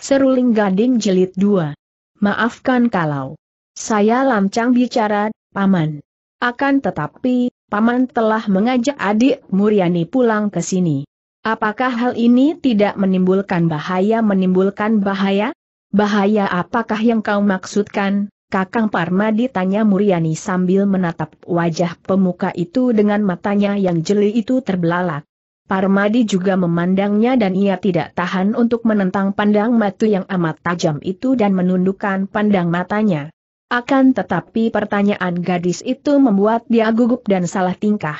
Seruling Gading Jelit 2. Maafkan kalau saya lancang bicara, Paman. Akan tetapi, Paman telah mengajak adik Muriani pulang ke sini. Apakah hal ini tidak menimbulkan bahaya menimbulkan bahaya? Bahaya apakah yang kau maksudkan? Kakang Parmadi tanya Muriani sambil menatap wajah pemuka itu dengan matanya yang jeli itu terbelalak. Parmadi juga memandangnya dan ia tidak tahan untuk menentang pandang mata yang amat tajam itu dan menundukkan pandang matanya. Akan tetapi pertanyaan gadis itu membuat dia gugup dan salah tingkah.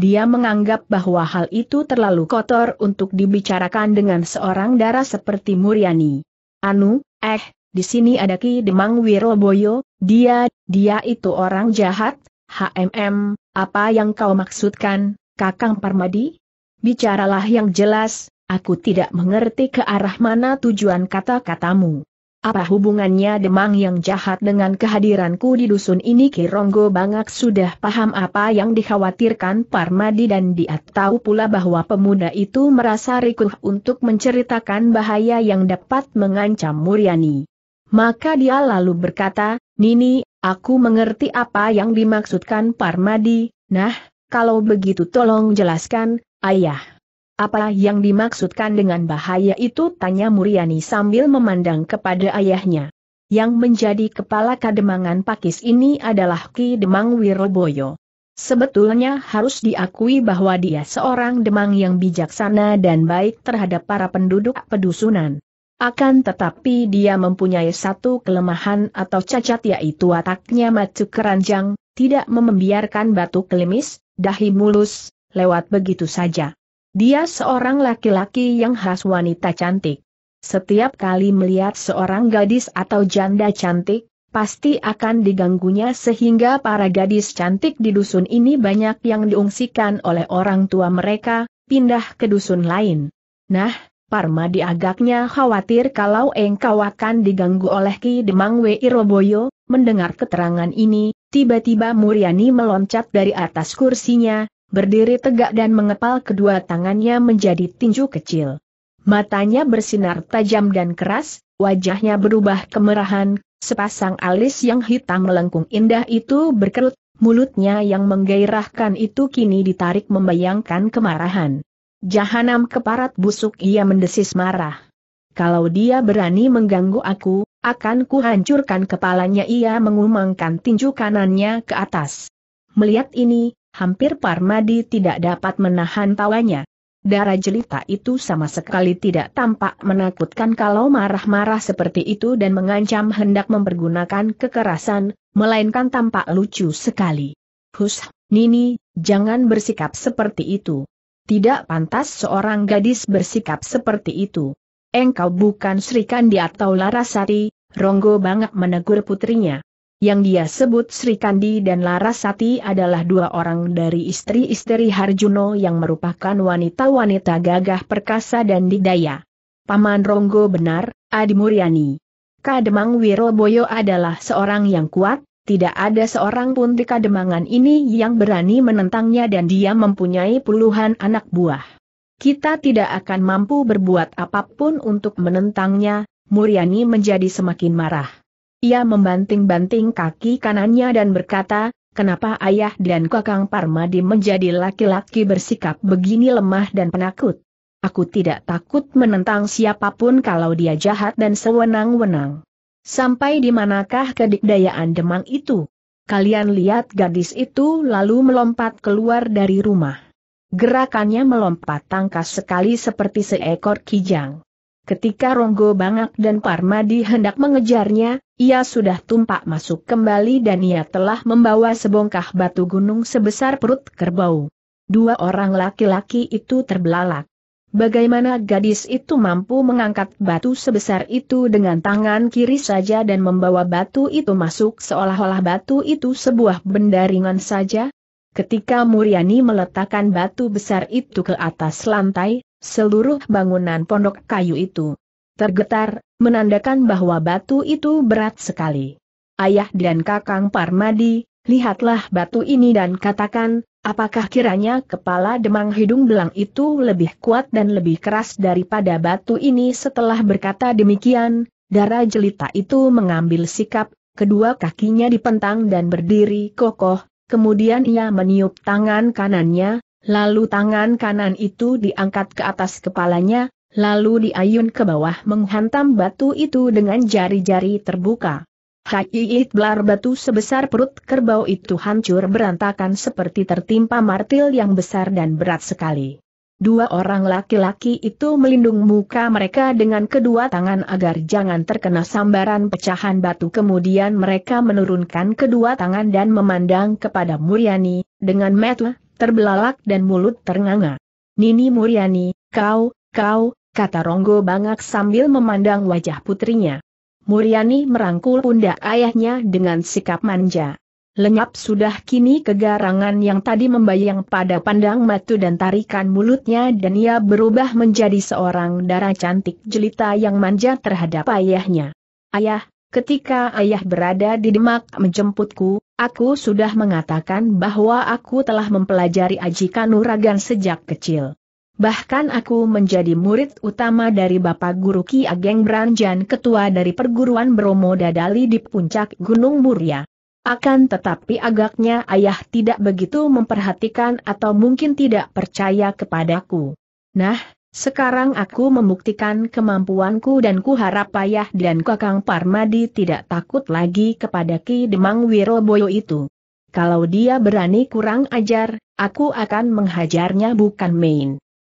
Dia menganggap bahwa hal itu terlalu kotor untuk dibicarakan dengan seorang darah seperti Muryani. Anu, eh, di sini ada Ki Demang Wiroboyo, dia, dia itu orang jahat, HMM, apa yang kau maksudkan, Kakang Parmadi? Bicaralah yang jelas, aku tidak mengerti ke arah mana tujuan kata-katamu. Apa hubungannya Demang yang jahat dengan kehadiranku di dusun ini Kironggo Bangak sudah paham apa yang dikhawatirkan Parmadi dan dia tahu pula bahwa pemuda itu merasa rikuh untuk menceritakan bahaya yang dapat mengancam Muryani. Maka dia lalu berkata, Nini, aku mengerti apa yang dimaksudkan Parmadi, nah, kalau begitu tolong jelaskan, Ayah. Apa yang dimaksudkan dengan bahaya itu tanya Muriani sambil memandang kepada ayahnya. Yang menjadi kepala kademangan Pakis ini adalah Ki Demang Wiroboyo. Sebetulnya harus diakui bahwa dia seorang demang yang bijaksana dan baik terhadap para penduduk pedusunan. Akan tetapi dia mempunyai satu kelemahan atau cacat yaitu wataknya macu keranjang, tidak membiarkan batu kelimis, dahi mulus, lewat begitu saja. Dia seorang laki-laki yang khas wanita cantik. Setiap kali melihat seorang gadis atau janda cantik, pasti akan diganggunya sehingga para gadis cantik di dusun ini banyak yang diungsikan oleh orang tua mereka, pindah ke dusun lain. Nah, Parma agaknya khawatir kalau engkau akan diganggu oleh Ki Demang Wiroboyo, mendengar keterangan ini, tiba-tiba Muriani meloncat dari atas kursinya, berdiri tegak dan mengepal kedua tangannya menjadi tinju kecil. Matanya bersinar tajam dan keras, wajahnya berubah kemerahan, sepasang alis yang hitam melengkung indah itu berkerut, mulutnya yang menggairahkan itu kini ditarik membayangkan kemarahan. Jahanam keparat busuk ia mendesis marah. Kalau dia berani mengganggu aku, akan kuhancurkan kepalanya ia mengumangkan tinju kanannya ke atas. Melihat ini, hampir Parmadi tidak dapat menahan tawanya. Darah jelita itu sama sekali tidak tampak menakutkan kalau marah-marah seperti itu dan mengancam hendak mempergunakan kekerasan, melainkan tampak lucu sekali. Hus, Nini, jangan bersikap seperti itu. Tidak pantas seorang gadis bersikap seperti itu. Engkau bukan Sri Kandi atau Larasati, Ronggo banget menegur putrinya. Yang dia sebut Sri Kandi dan Larasati adalah dua orang dari istri-istri Harjuno yang merupakan wanita-wanita gagah perkasa dan didaya. Paman Ronggo benar, Adi Muryani. Kademang Wiroboyo adalah seorang yang kuat, tidak ada seorang pun di kademangan ini yang berani menentangnya dan dia mempunyai puluhan anak buah. Kita tidak akan mampu berbuat apapun untuk menentangnya, Muryani menjadi semakin marah. Ia membanting-banting kaki kanannya dan berkata, kenapa ayah dan kakang Parmadi menjadi laki-laki bersikap begini lemah dan penakut. Aku tidak takut menentang siapapun kalau dia jahat dan sewenang-wenang. Sampai di manakah kedikdayaan Demang itu? Kalian lihat gadis itu lalu melompat keluar dari rumah. Gerakannya melompat tangkas sekali seperti seekor kijang. Ketika Ronggo Bangak dan Parmadi hendak mengejarnya, ia sudah tumpak masuk kembali dan ia telah membawa sebongkah batu gunung sebesar perut kerbau. Dua orang laki-laki itu terbelalak. Bagaimana gadis itu mampu mengangkat batu sebesar itu dengan tangan kiri saja dan membawa batu itu masuk seolah-olah batu itu sebuah benda ringan saja? Ketika Muriani meletakkan batu besar itu ke atas lantai, seluruh bangunan pondok kayu itu tergetar, menandakan bahwa batu itu berat sekali. Ayah dan kakang Parmadi, lihatlah batu ini dan katakan, apakah kiranya kepala demang hidung belang itu lebih kuat dan lebih keras daripada batu ini setelah berkata demikian, darah jelita itu mengambil sikap, kedua kakinya dipentang dan berdiri kokoh, Kemudian ia meniup tangan kanannya, Lalu tangan kanan itu diangkat ke atas kepalanya, lalu diayun ke bawah menghantam batu itu dengan jari-jari terbuka. Haiit belar batu sebesar perut kerbau itu hancur berantakan seperti tertimpa martil yang besar dan berat sekali. Dua orang laki-laki itu melindung muka mereka dengan kedua tangan agar jangan terkena sambaran pecahan batu. Kemudian mereka menurunkan kedua tangan dan memandang kepada Muryani, dengan metu terbelalak dan mulut ternganga. Nini Muriani, kau, kau, kata Ronggo Bangak sambil memandang wajah putrinya. Muriani merangkul pundak ayahnya dengan sikap manja. Lenyap sudah kini kegarangan yang tadi membayang pada pandang matu dan tarikan mulutnya dan ia berubah menjadi seorang darah cantik jelita yang manja terhadap ayahnya. Ayah, ketika ayah berada di Demak menjemputku, Aku sudah mengatakan bahwa aku telah mempelajari Aji Kanuragan sejak kecil. Bahkan aku menjadi murid utama dari Bapak Guru Ki Ageng Branjan Ketua dari Perguruan Bromo Dadali di puncak Gunung Muria. Akan tetapi agaknya ayah tidak begitu memperhatikan atau mungkin tidak percaya kepadaku. Nah, sekarang aku membuktikan kemampuanku dan ku harap payah dan Kakang Parmadi tidak takut lagi kepada Ki Demang Wiroboyo itu. Kalau dia berani kurang ajar, aku akan menghajarnya bukan main.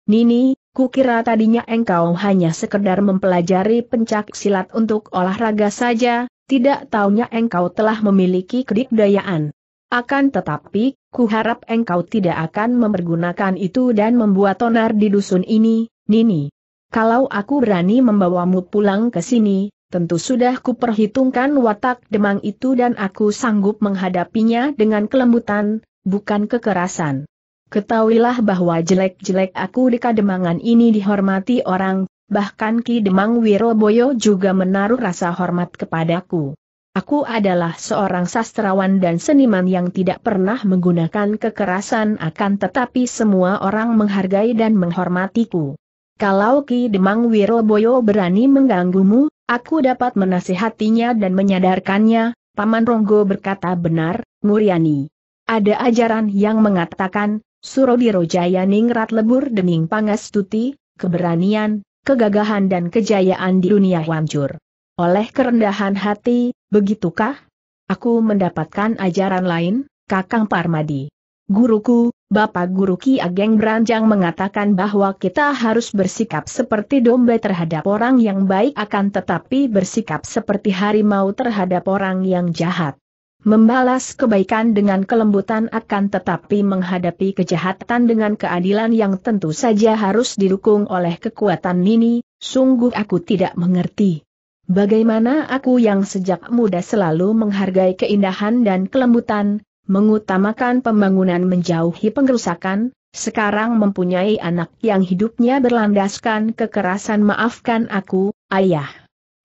Nini, kukira tadinya engkau hanya sekedar mempelajari pencak silat untuk olahraga saja, tidak taunya engkau telah memiliki kedikdayaan. Akan tetapi, ku harap engkau tidak akan mempergunakan itu dan membuat onar di dusun ini, Nini, kalau aku berani membawamu pulang ke sini, tentu sudah kuperhitungkan watak demang itu dan aku sanggup menghadapinya dengan kelembutan, bukan kekerasan. Ketahuilah bahwa jelek-jelek aku di kademangan ini dihormati orang, bahkan Ki Demang Wiroboyo juga menaruh rasa hormat kepadaku. Aku adalah seorang sastrawan dan seniman yang tidak pernah menggunakan kekerasan akan tetapi semua orang menghargai dan menghormatiku. Kalau Ki Demang Wiroboyo berani mengganggumu, aku dapat menasihatinya dan menyadarkannya, Paman Ronggo berkata benar, Nguriani. Ada ajaran yang mengatakan, Surodiro Jaya Ningrat Lebur Dening Pangastuti, keberanian, kegagahan dan kejayaan di dunia wancur. Oleh kerendahan hati, begitukah? Aku mendapatkan ajaran lain, Kakang Parmadi. Guruku, Bapak Guru Ki Ageng Beranjang mengatakan bahwa kita harus bersikap seperti domba terhadap orang yang baik akan tetapi bersikap seperti harimau terhadap orang yang jahat. Membalas kebaikan dengan kelembutan akan tetapi menghadapi kejahatan dengan keadilan yang tentu saja harus didukung oleh kekuatan ini, sungguh aku tidak mengerti. Bagaimana aku yang sejak muda selalu menghargai keindahan dan kelembutan, mengutamakan pembangunan menjauhi pengerusakan. sekarang mempunyai anak yang hidupnya berlandaskan kekerasan maafkan aku, ayah.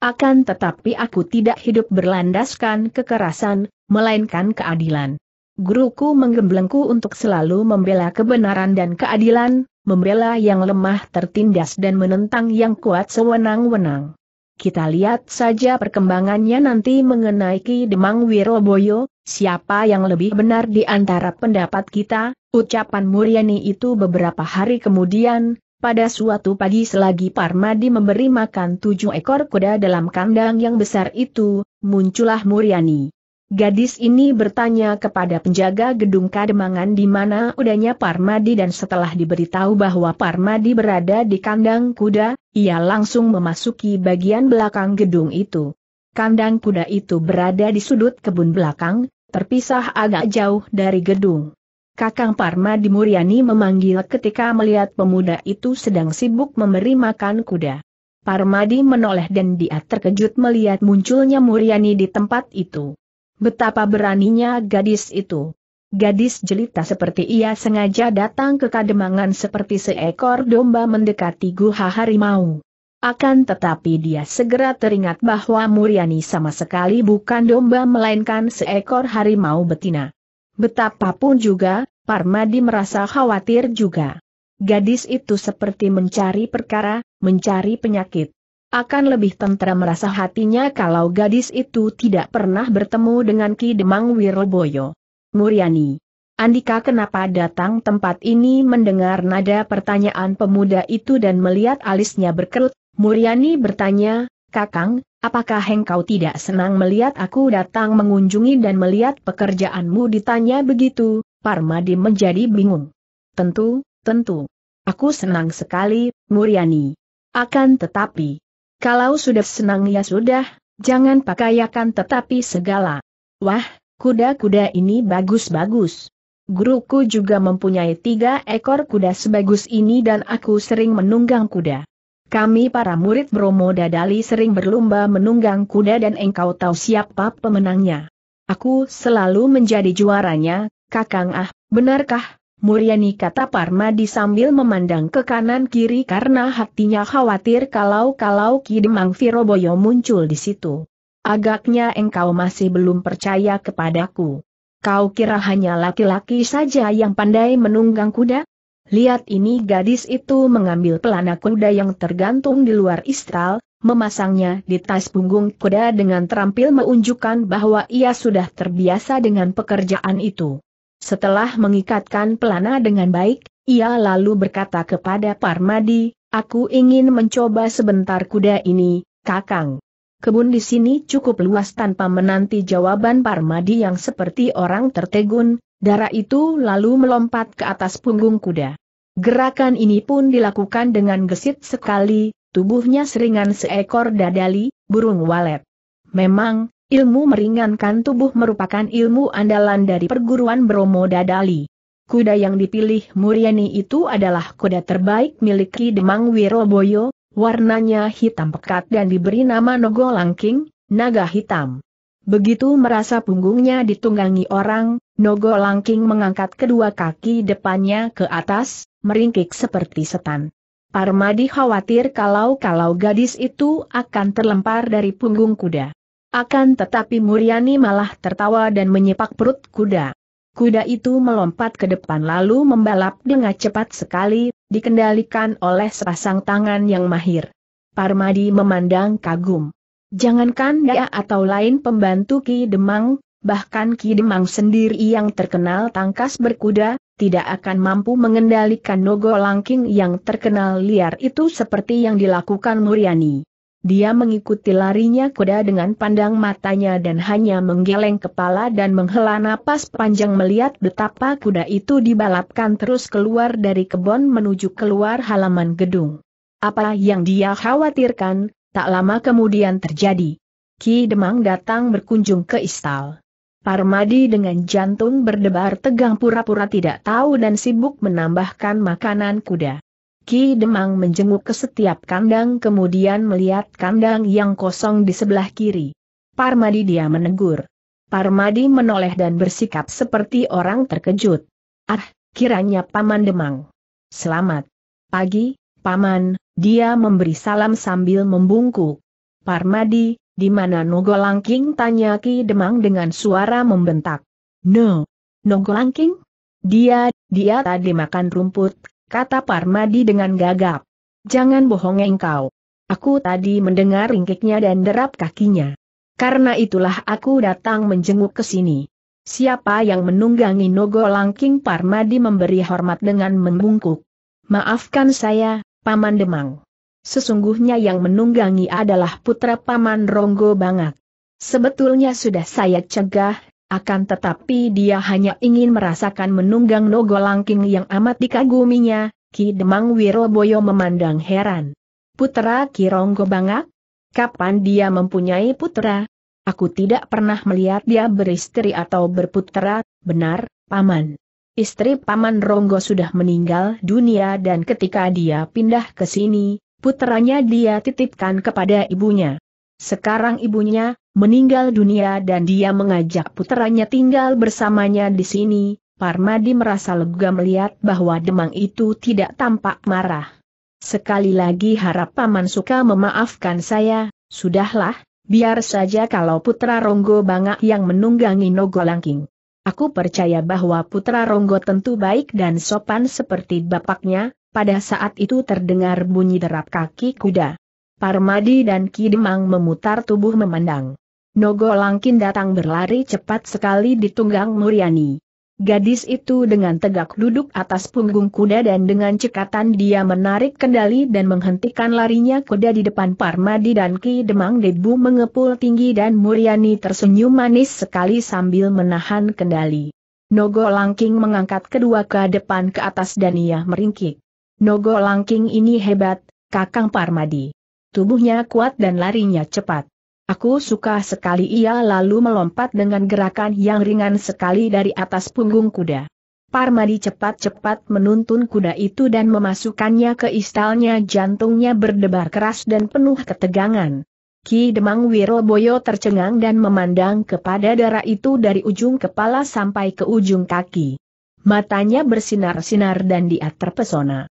Akan tetapi aku tidak hidup berlandaskan kekerasan, melainkan keadilan. Guruku menggemblengku untuk selalu membela kebenaran dan keadilan, membela yang lemah tertindas dan menentang yang kuat sewenang-wenang. Kita lihat saja perkembangannya nanti mengenai Ki Demang Wiroboyo, siapa yang lebih benar di antara pendapat kita, ucapan Muryani itu beberapa hari kemudian, pada suatu pagi selagi Parmadi memberi makan tujuh ekor kuda dalam kandang yang besar itu, muncullah Muryani. Gadis ini bertanya kepada penjaga gedung kademangan di mana udanya Parmadi dan setelah diberitahu bahwa Parmadi berada di kandang kuda, ia langsung memasuki bagian belakang gedung itu. Kandang kuda itu berada di sudut kebun belakang, terpisah agak jauh dari gedung. Kakang Parmadi Muryani memanggil ketika melihat pemuda itu sedang sibuk memberi makan kuda. Parmadi menoleh dan dia terkejut melihat munculnya Muryani di tempat itu. Betapa beraninya gadis itu. Gadis jelita seperti ia sengaja datang ke kademangan seperti seekor domba mendekati guha harimau. Akan tetapi dia segera teringat bahwa Muriani sama sekali bukan domba melainkan seekor harimau betina. Betapapun juga, Parmadi merasa khawatir juga. Gadis itu seperti mencari perkara, mencari penyakit. Akan lebih tentera merasa hatinya kalau gadis itu tidak pernah bertemu dengan Ki Demang Wirboyo. Muriani. Andika kenapa datang tempat ini mendengar nada pertanyaan pemuda itu dan melihat alisnya berkerut, Muriani bertanya, Kakang, apakah engkau tidak senang melihat aku datang mengunjungi dan melihat pekerjaanmu ditanya begitu, Parmadi menjadi bingung. Tentu, tentu. Aku senang sekali, Muriani. Akan tetapi, kalau sudah senang ya sudah, jangan pakaiakan tetapi segala. Wah, kuda-kuda ini bagus-bagus. Guruku juga mempunyai tiga ekor kuda sebagus ini dan aku sering menunggang kuda. Kami para murid Bromo Dadali sering berlomba menunggang kuda dan engkau tahu siapa pemenangnya. Aku selalu menjadi juaranya, Kakang Ah, benarkah? Muryani kata Parmadi sambil memandang ke kanan kiri karena hatinya khawatir kalau-kalau Ki Demang Firoboyo muncul di situ. Agaknya engkau masih belum percaya kepadaku. Kau kira hanya laki-laki saja yang pandai menunggang kuda? Lihat ini gadis itu mengambil pelana kuda yang tergantung di luar istral, memasangnya di tas punggung kuda dengan terampil menunjukkan bahwa ia sudah terbiasa dengan pekerjaan itu. Setelah mengikatkan pelana dengan baik, ia lalu berkata kepada Parmadi, aku ingin mencoba sebentar kuda ini, kakang. Kebun di sini cukup luas tanpa menanti jawaban Parmadi yang seperti orang tertegun, darah itu lalu melompat ke atas punggung kuda. Gerakan ini pun dilakukan dengan gesit sekali, tubuhnya seringan seekor dadali, burung walet. Memang, Ilmu meringankan tubuh merupakan ilmu andalan dari perguruan Bromo Dadali. Kuda yang dipilih Muriani itu adalah kuda terbaik miliki Demang Wiroboyo, warnanya hitam pekat dan diberi nama Nogo Langking, naga hitam. Begitu merasa punggungnya ditunggangi orang, Nogo Langking mengangkat kedua kaki depannya ke atas, meringkik seperti setan. Parmadi khawatir kalau-kalau gadis itu akan terlempar dari punggung kuda. Akan tetapi Muriani malah tertawa dan menyepak perut kuda. Kuda itu melompat ke depan lalu membalap dengan cepat sekali, dikendalikan oleh sepasang tangan yang mahir. Parmadi memandang kagum. Jangankan dia atau lain pembantu Ki Demang, bahkan Ki Demang sendiri yang terkenal tangkas berkuda, tidak akan mampu mengendalikan Nogo Langking yang terkenal liar itu seperti yang dilakukan Muriani. Dia mengikuti larinya kuda dengan pandang matanya dan hanya menggeleng kepala dan menghela napas panjang melihat betapa kuda itu dibalapkan terus keluar dari kebon menuju keluar halaman gedung. Apa yang dia khawatirkan, tak lama kemudian terjadi. Ki Demang datang berkunjung ke Istal. Parmadi dengan jantung berdebar tegang pura-pura tidak tahu dan sibuk menambahkan makanan kuda. Ki Demang menjenguk ke setiap kandang kemudian melihat kandang yang kosong di sebelah kiri. Parmadi dia menegur. Parmadi menoleh dan bersikap seperti orang terkejut. Ah, kiranya Paman Demang. Selamat. Pagi, Paman, dia memberi salam sambil membungkuk. Parmadi, di mana Nogolangking tanya Ki Demang dengan suara membentak. No. Nogolangking? Dia, dia tadi makan rumput, kata Parmadi dengan gagap. Jangan bohong engkau. Aku tadi mendengar ringkiknya dan derap kakinya. Karena itulah aku datang menjenguk ke sini. Siapa yang menunggangi Nogo Langking Parmadi memberi hormat dengan membungkuk. Maafkan saya, Paman Demang. Sesungguhnya yang menunggangi adalah putra Paman Ronggo Bangak. Sebetulnya sudah saya cegah, akan tetapi dia hanya ingin merasakan menunggang nogo langking yang amat dikaguminya, Ki Demang Wiroboyo memandang heran. Putra Ki Ronggo Bangak? Kapan dia mempunyai putra? Aku tidak pernah melihat dia beristri atau berputra, benar, Paman. Istri Paman Ronggo sudah meninggal dunia dan ketika dia pindah ke sini, putranya dia titipkan kepada ibunya. Sekarang ibunya meninggal dunia dan dia mengajak putranya tinggal bersamanya di sini. Parmadi merasa lega melihat bahwa Demang itu tidak tampak marah. Sekali lagi harap Paman Suka memaafkan saya, sudahlah, biar saja kalau putra Ronggo Bangak yang menunggangi Nogo Langking. Aku percaya bahwa putra Ronggo tentu baik dan sopan seperti bapaknya, pada saat itu terdengar bunyi derap kaki kuda. Parmadi dan Kidemang memutar tubuh memandang. Nogo Langkin datang berlari cepat sekali di tunggang Muriani. Gadis itu dengan tegak duduk atas punggung kuda dan dengan cekatan dia menarik kendali dan menghentikan larinya kuda di depan Parmadi dan Ki Demang Debu mengepul tinggi dan Muriani tersenyum manis sekali sambil menahan kendali. Nogo Langking mengangkat kedua ke depan ke atas dan ia meringkik. Nogo Langking ini hebat, Kakang Parmadi. Tubuhnya kuat dan larinya cepat. Aku suka sekali ia lalu melompat dengan gerakan yang ringan sekali dari atas punggung kuda. Parmadi cepat-cepat menuntun kuda itu dan memasukkannya ke istalnya jantungnya berdebar keras dan penuh ketegangan. Ki Demang Wiroboyo tercengang dan memandang kepada darah itu dari ujung kepala sampai ke ujung kaki. Matanya bersinar-sinar dan dia terpesona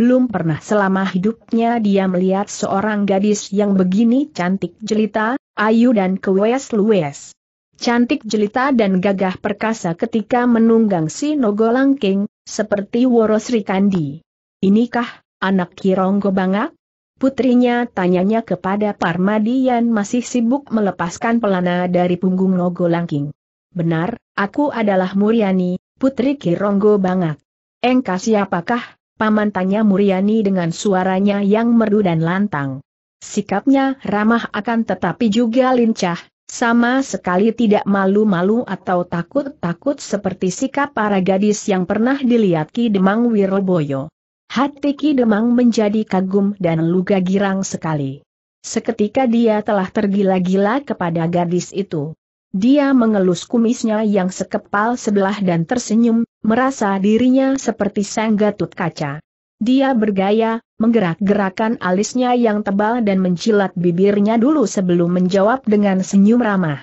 belum pernah selama hidupnya dia melihat seorang gadis yang begini cantik jelita, ayu dan kewes-lues. Cantik jelita dan gagah perkasa ketika menunggang si Nogo Langking, seperti Woro Sri Kandi. Inikah, anak Kironggo Bangak? Putrinya tanyanya kepada Parmadian masih sibuk melepaskan pelana dari punggung Nogo Langking. Benar, aku adalah Muriani, putri Kironggo Bangak. Engkau siapakah? paman tanya Muriani dengan suaranya yang merdu dan lantang. Sikapnya ramah akan tetapi juga lincah, sama sekali tidak malu-malu atau takut-takut seperti sikap para gadis yang pernah dilihat Ki Demang Wiroboyo. Hati Ki Demang menjadi kagum dan luga girang sekali. Seketika dia telah tergila-gila kepada gadis itu. Dia mengelus kumisnya yang sekepal sebelah dan tersenyum, Merasa dirinya seperti senggatut kaca. Dia bergaya, menggerak-gerakan alisnya yang tebal dan mencilat bibirnya dulu sebelum menjawab dengan senyum ramah.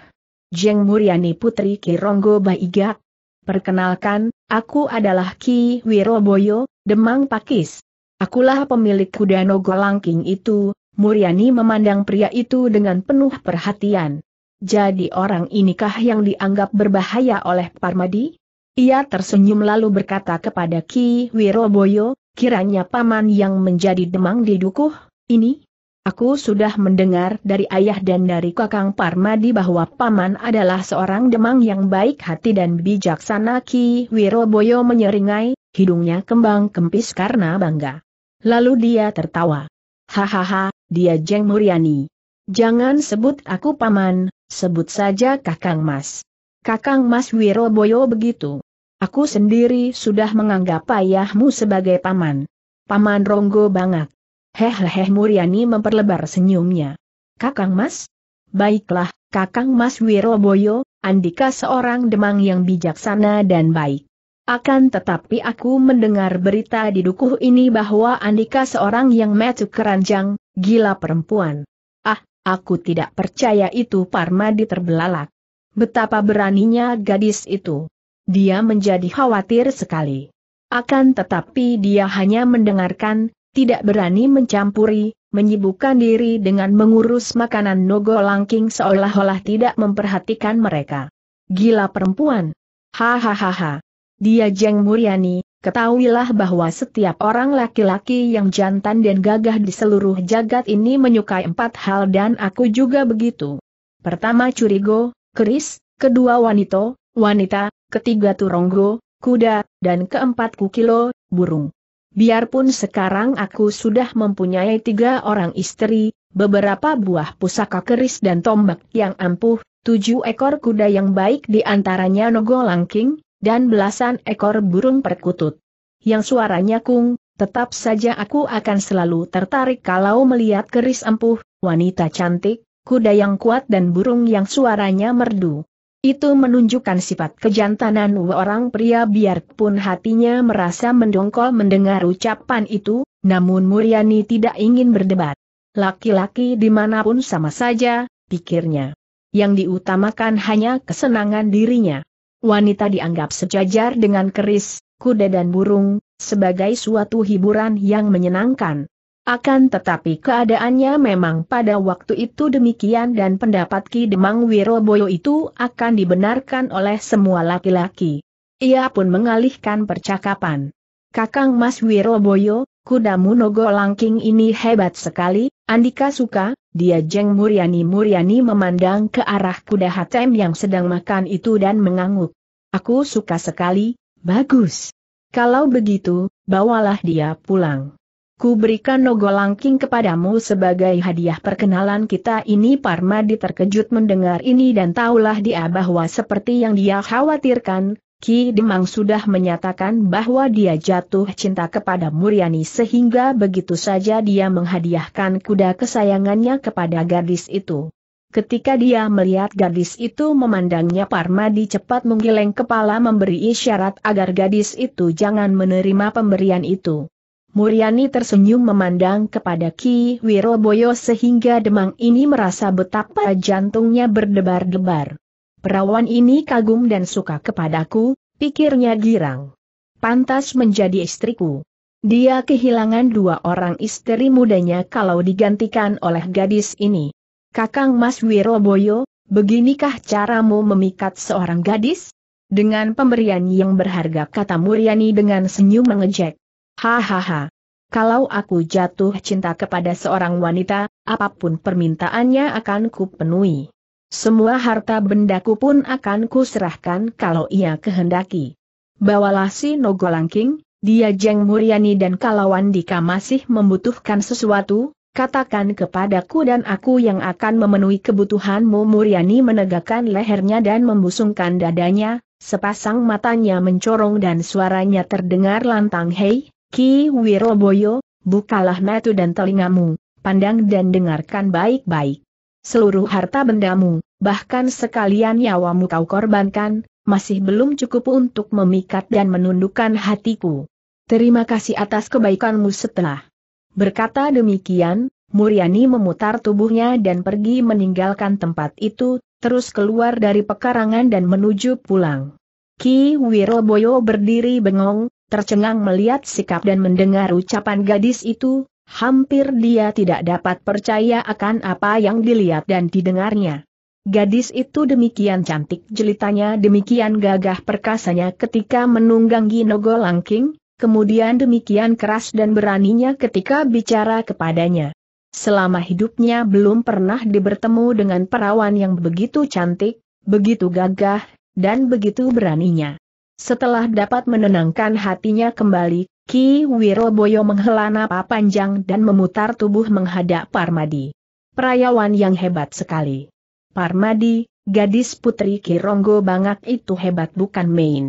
Jeng Muriani Putri Kironggo Baigak. Perkenalkan, aku adalah Ki Wiroboyo, Demang Pakis. Akulah pemilik kuda Nogo Langking itu, Muriani memandang pria itu dengan penuh perhatian. Jadi orang inikah yang dianggap berbahaya oleh Parmadi? Ia tersenyum lalu berkata kepada Ki Wiroboyo, kiranya paman yang menjadi demang di dukuh, ini? Aku sudah mendengar dari ayah dan dari kakang Parmadi bahwa paman adalah seorang demang yang baik hati dan bijaksana Ki Wiroboyo menyeringai, hidungnya kembang kempis karena bangga. Lalu dia tertawa. Hahaha, dia Jeng Muriani. Jangan sebut aku paman, sebut saja kakang mas. Kakang Mas Wiroboyo begitu. Aku sendiri sudah menganggap ayahmu sebagai paman. Paman Ronggo banget. Bangak. Hehehe Muriani memperlebar senyumnya. Kakang Mas? Baiklah, Kakang Mas Wiroboyo, Andika seorang demang yang bijaksana dan baik. Akan tetapi aku mendengar berita di dukuh ini bahwa Andika seorang yang metu keranjang, gila perempuan. Ah, aku tidak percaya itu Parmadi terbelalak. Betapa beraninya gadis itu. Dia menjadi khawatir sekali. Akan tetapi dia hanya mendengarkan, tidak berani mencampuri, menyibukkan diri dengan mengurus makanan nogo langking seolah-olah tidak memperhatikan mereka. Gila perempuan. Hahaha. Dia Jeng Muryani, ketahuilah bahwa setiap orang laki-laki yang jantan dan gagah di seluruh jagat ini menyukai empat hal dan aku juga begitu. Pertama curigo, keris, kedua wanito, wanita, ketiga turonggo, kuda, dan keempat kukilo, burung. Biarpun sekarang aku sudah mempunyai tiga orang istri, beberapa buah pusaka keris dan tombak yang ampuh, tujuh ekor kuda yang baik di antaranya Nogo Langking, dan belasan ekor burung perkutut. Yang suaranya kung, tetap saja aku akan selalu tertarik kalau melihat keris ampuh, wanita cantik, kuda yang kuat dan burung yang suaranya merdu. Itu menunjukkan sifat kejantanan orang pria biarpun hatinya merasa mendongkol mendengar ucapan itu, namun Muriani tidak ingin berdebat. Laki-laki dimanapun sama saja, pikirnya. Yang diutamakan hanya kesenangan dirinya. Wanita dianggap sejajar dengan keris, kuda dan burung, sebagai suatu hiburan yang menyenangkan. Akan tetapi keadaannya memang pada waktu itu demikian dan pendapat Ki Demang Wiroboyo itu akan dibenarkan oleh semua laki-laki. Ia pun mengalihkan percakapan. Kakang Mas Wiroboyo, kudamu Nogo Langking ini hebat sekali, Andika suka, dia Jeng Muryani Muryani memandang ke arah kuda Hatem yang sedang makan itu dan mengangguk. Aku suka sekali, bagus. Kalau begitu, bawalah dia pulang. Ku berikan Nogo Langking kepadamu sebagai hadiah perkenalan kita ini Parmadi terkejut mendengar ini dan tahulah dia bahwa seperti yang dia khawatirkan, Ki Demang sudah menyatakan bahwa dia jatuh cinta kepada Muryani sehingga begitu saja dia menghadiahkan kuda kesayangannya kepada gadis itu. Ketika dia melihat gadis itu memandangnya Parmadi cepat menggeleng kepala memberi isyarat agar gadis itu jangan menerima pemberian itu. Muriani tersenyum memandang kepada Ki Wiroboyo sehingga Demang ini merasa betapa jantungnya berdebar-debar. Perawan ini kagum dan suka kepadaku, pikirnya girang. Pantas menjadi istriku. Dia kehilangan dua orang istri mudanya kalau digantikan oleh gadis ini. Kakang Mas Wiroboyo, beginikah caramu memikat seorang gadis? Dengan pemberian yang berharga kata Muriani dengan senyum mengejek. Hahaha. Kalau aku jatuh cinta kepada seorang wanita, apapun permintaannya akan kupenuhi. Semua harta bendaku pun akan kuserahkan kalau ia kehendaki. Bawalah si Nogolangking, dia Jeng Muriani dan Kalawan Dika masih membutuhkan sesuatu, katakan kepadaku dan aku yang akan memenuhi kebutuhanmu Muriani menegakkan lehernya dan membusungkan dadanya, sepasang matanya mencorong dan suaranya terdengar lantang hei, Ki Wiroboyo, bukalah metu dan telingamu, pandang dan dengarkan baik-baik. Seluruh harta bendamu, bahkan sekalian nyawamu kau korbankan, masih belum cukup untuk memikat dan menundukkan hatiku. Terima kasih atas kebaikanmu setelah berkata demikian, Muriani memutar tubuhnya dan pergi meninggalkan tempat itu, terus keluar dari pekarangan dan menuju pulang. Ki Wiroboyo berdiri bengong, tercengang melihat sikap dan mendengar ucapan gadis itu, hampir dia tidak dapat percaya akan apa yang dilihat dan didengarnya. Gadis itu demikian cantik jelitanya demikian gagah perkasanya ketika menunggang Ginogo Langking, kemudian demikian keras dan beraninya ketika bicara kepadanya. Selama hidupnya belum pernah dibertemu dengan perawan yang begitu cantik, begitu gagah, dan begitu beraninya. Setelah dapat menenangkan hatinya kembali, Ki Wiroboyo menghela napa panjang dan memutar tubuh menghadap Parmadi. Perayawan yang hebat sekali. Parmadi, gadis putri Kironggo Bangak itu hebat bukan main.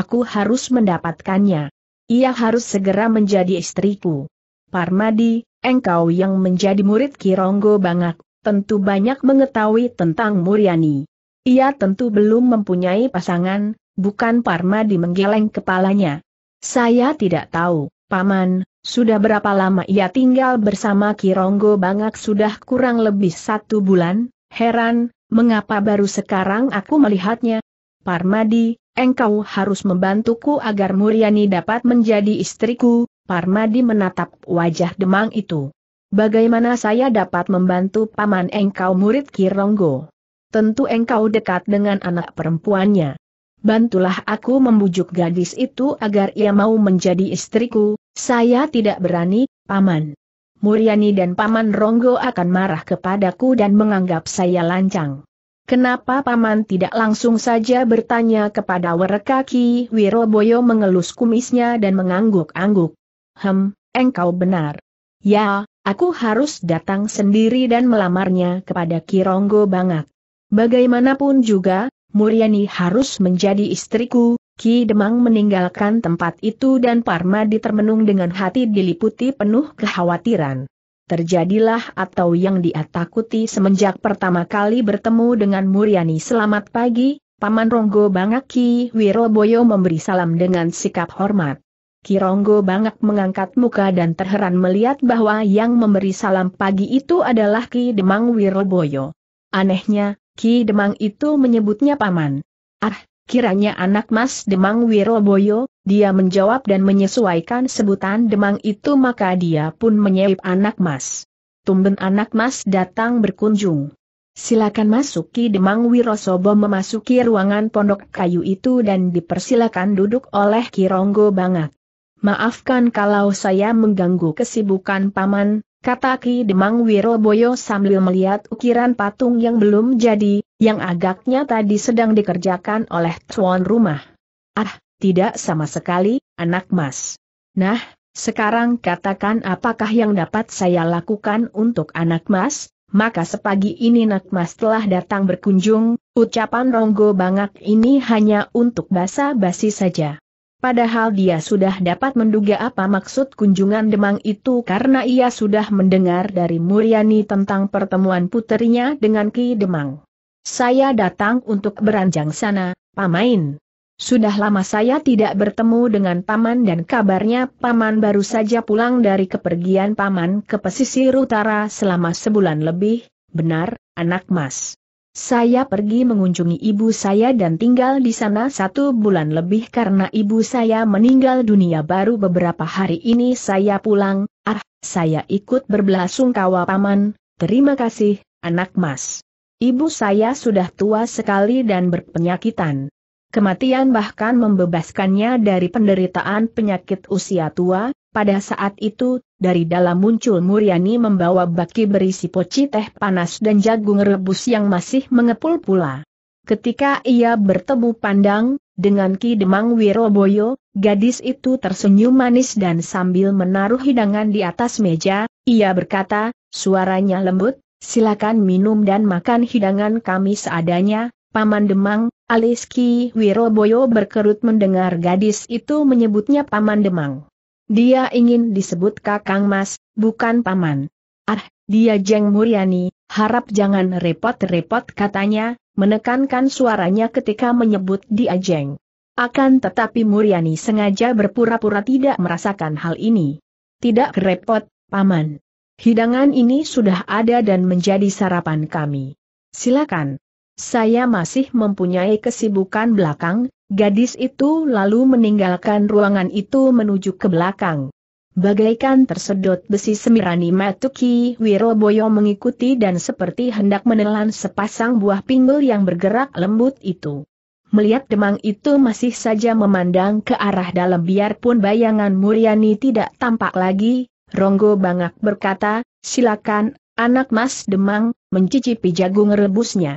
Aku harus mendapatkannya. Ia harus segera menjadi istriku. Parmadi, engkau yang menjadi murid Kironggo Bangak, tentu banyak mengetahui tentang Muryani. Ia tentu belum mempunyai pasangan, Bukan Parmadi menggeleng kepalanya. Saya tidak tahu, Paman, sudah berapa lama ia tinggal bersama Kironggo Bangak sudah kurang lebih satu bulan, heran, mengapa baru sekarang aku melihatnya? Parmadi, engkau harus membantuku agar Muriani dapat menjadi istriku, Parmadi menatap wajah demang itu. Bagaimana saya dapat membantu paman engkau murid Kironggo? Tentu engkau dekat dengan anak perempuannya bantulah aku membujuk gadis itu agar ia mau menjadi istriku, saya tidak berani, Paman. Muryani dan Paman Ronggo akan marah kepadaku dan menganggap saya lancang. Kenapa Paman tidak langsung saja bertanya kepada Werekaki Wiroboyo mengelus kumisnya dan mengangguk-angguk? Hem, engkau benar. Ya, aku harus datang sendiri dan melamarnya kepada Ki Kironggo Bangak. Bagaimanapun juga, Muryani harus menjadi istriku, Ki Demang meninggalkan tempat itu dan Parma termenung dengan hati diliputi penuh kekhawatiran. Terjadilah atau yang dia takuti semenjak pertama kali bertemu dengan Muryani selamat pagi, Paman Ronggo Bangak Ki Wiroboyo memberi salam dengan sikap hormat. Ki Ronggo Bangak mengangkat muka dan terheran melihat bahwa yang memberi salam pagi itu adalah Ki Demang Wiroboyo. Anehnya, Ki Demang itu menyebutnya paman. Ah, kiranya anak mas Demang Wiroboyo, dia menjawab dan menyesuaikan sebutan Demang itu maka dia pun menyebut anak mas. Tumben anak mas datang berkunjung. Silakan masuk Ki Demang Wirosobo memasuki ruangan pondok kayu itu dan dipersilakan duduk oleh Ki Ronggo Bangak. Maafkan kalau saya mengganggu kesibukan paman, kata Ki Demang Wiroboyo sambil melihat ukiran patung yang belum jadi, yang agaknya tadi sedang dikerjakan oleh tuan rumah. Ah, tidak sama sekali, anak mas. Nah, sekarang katakan apakah yang dapat saya lakukan untuk anak mas? Maka sepagi ini mas telah datang berkunjung, ucapan Ronggo Bangak ini hanya untuk basa-basi saja. Padahal dia sudah dapat menduga apa maksud kunjungan Demang itu karena ia sudah mendengar dari Muryani tentang pertemuan puterinya dengan Ki Demang. Saya datang untuk beranjang sana, Pamain. Sudah lama saya tidak bertemu dengan Paman dan kabarnya Paman baru saja pulang dari kepergian Paman ke pesisir utara selama sebulan lebih, benar, anak mas. Saya pergi mengunjungi ibu saya dan tinggal di sana satu bulan lebih karena ibu saya meninggal dunia baru beberapa hari ini saya pulang, ah, saya ikut berbelasungkawa paman, terima kasih, anak mas. Ibu saya sudah tua sekali dan berpenyakitan. Kematian bahkan membebaskannya dari penderitaan penyakit usia tua, pada saat itu, dari dalam muncul Muriani membawa baki berisi poci teh panas dan jagung rebus yang masih mengepul pula. Ketika ia bertemu pandang, dengan Ki Demang Wiroboyo, gadis itu tersenyum manis dan sambil menaruh hidangan di atas meja, ia berkata, suaranya lembut, silakan minum dan makan hidangan kami seadanya, Paman Demang, alis Ki Wiroboyo berkerut mendengar gadis itu menyebutnya Paman Demang. Dia ingin disebut Kakang Mas, bukan Paman. Ah, dia Jeng Muriani, harap jangan repot-repot katanya, menekankan suaranya ketika menyebut dia Jeng. Akan tetapi Muriani sengaja berpura-pura tidak merasakan hal ini. Tidak repot, Paman. Hidangan ini sudah ada dan menjadi sarapan kami. Silakan. Saya masih mempunyai kesibukan belakang, gadis itu lalu meninggalkan ruangan itu menuju ke belakang. Bagaikan tersedot besi semirani Matuki Wiroboyo mengikuti dan seperti hendak menelan sepasang buah pinggul yang bergerak lembut itu. Melihat demang itu masih saja memandang ke arah dalam biarpun bayangan Muriani tidak tampak lagi, Ronggo Bangak berkata, silakan, anak mas demang, mencicipi jagung rebusnya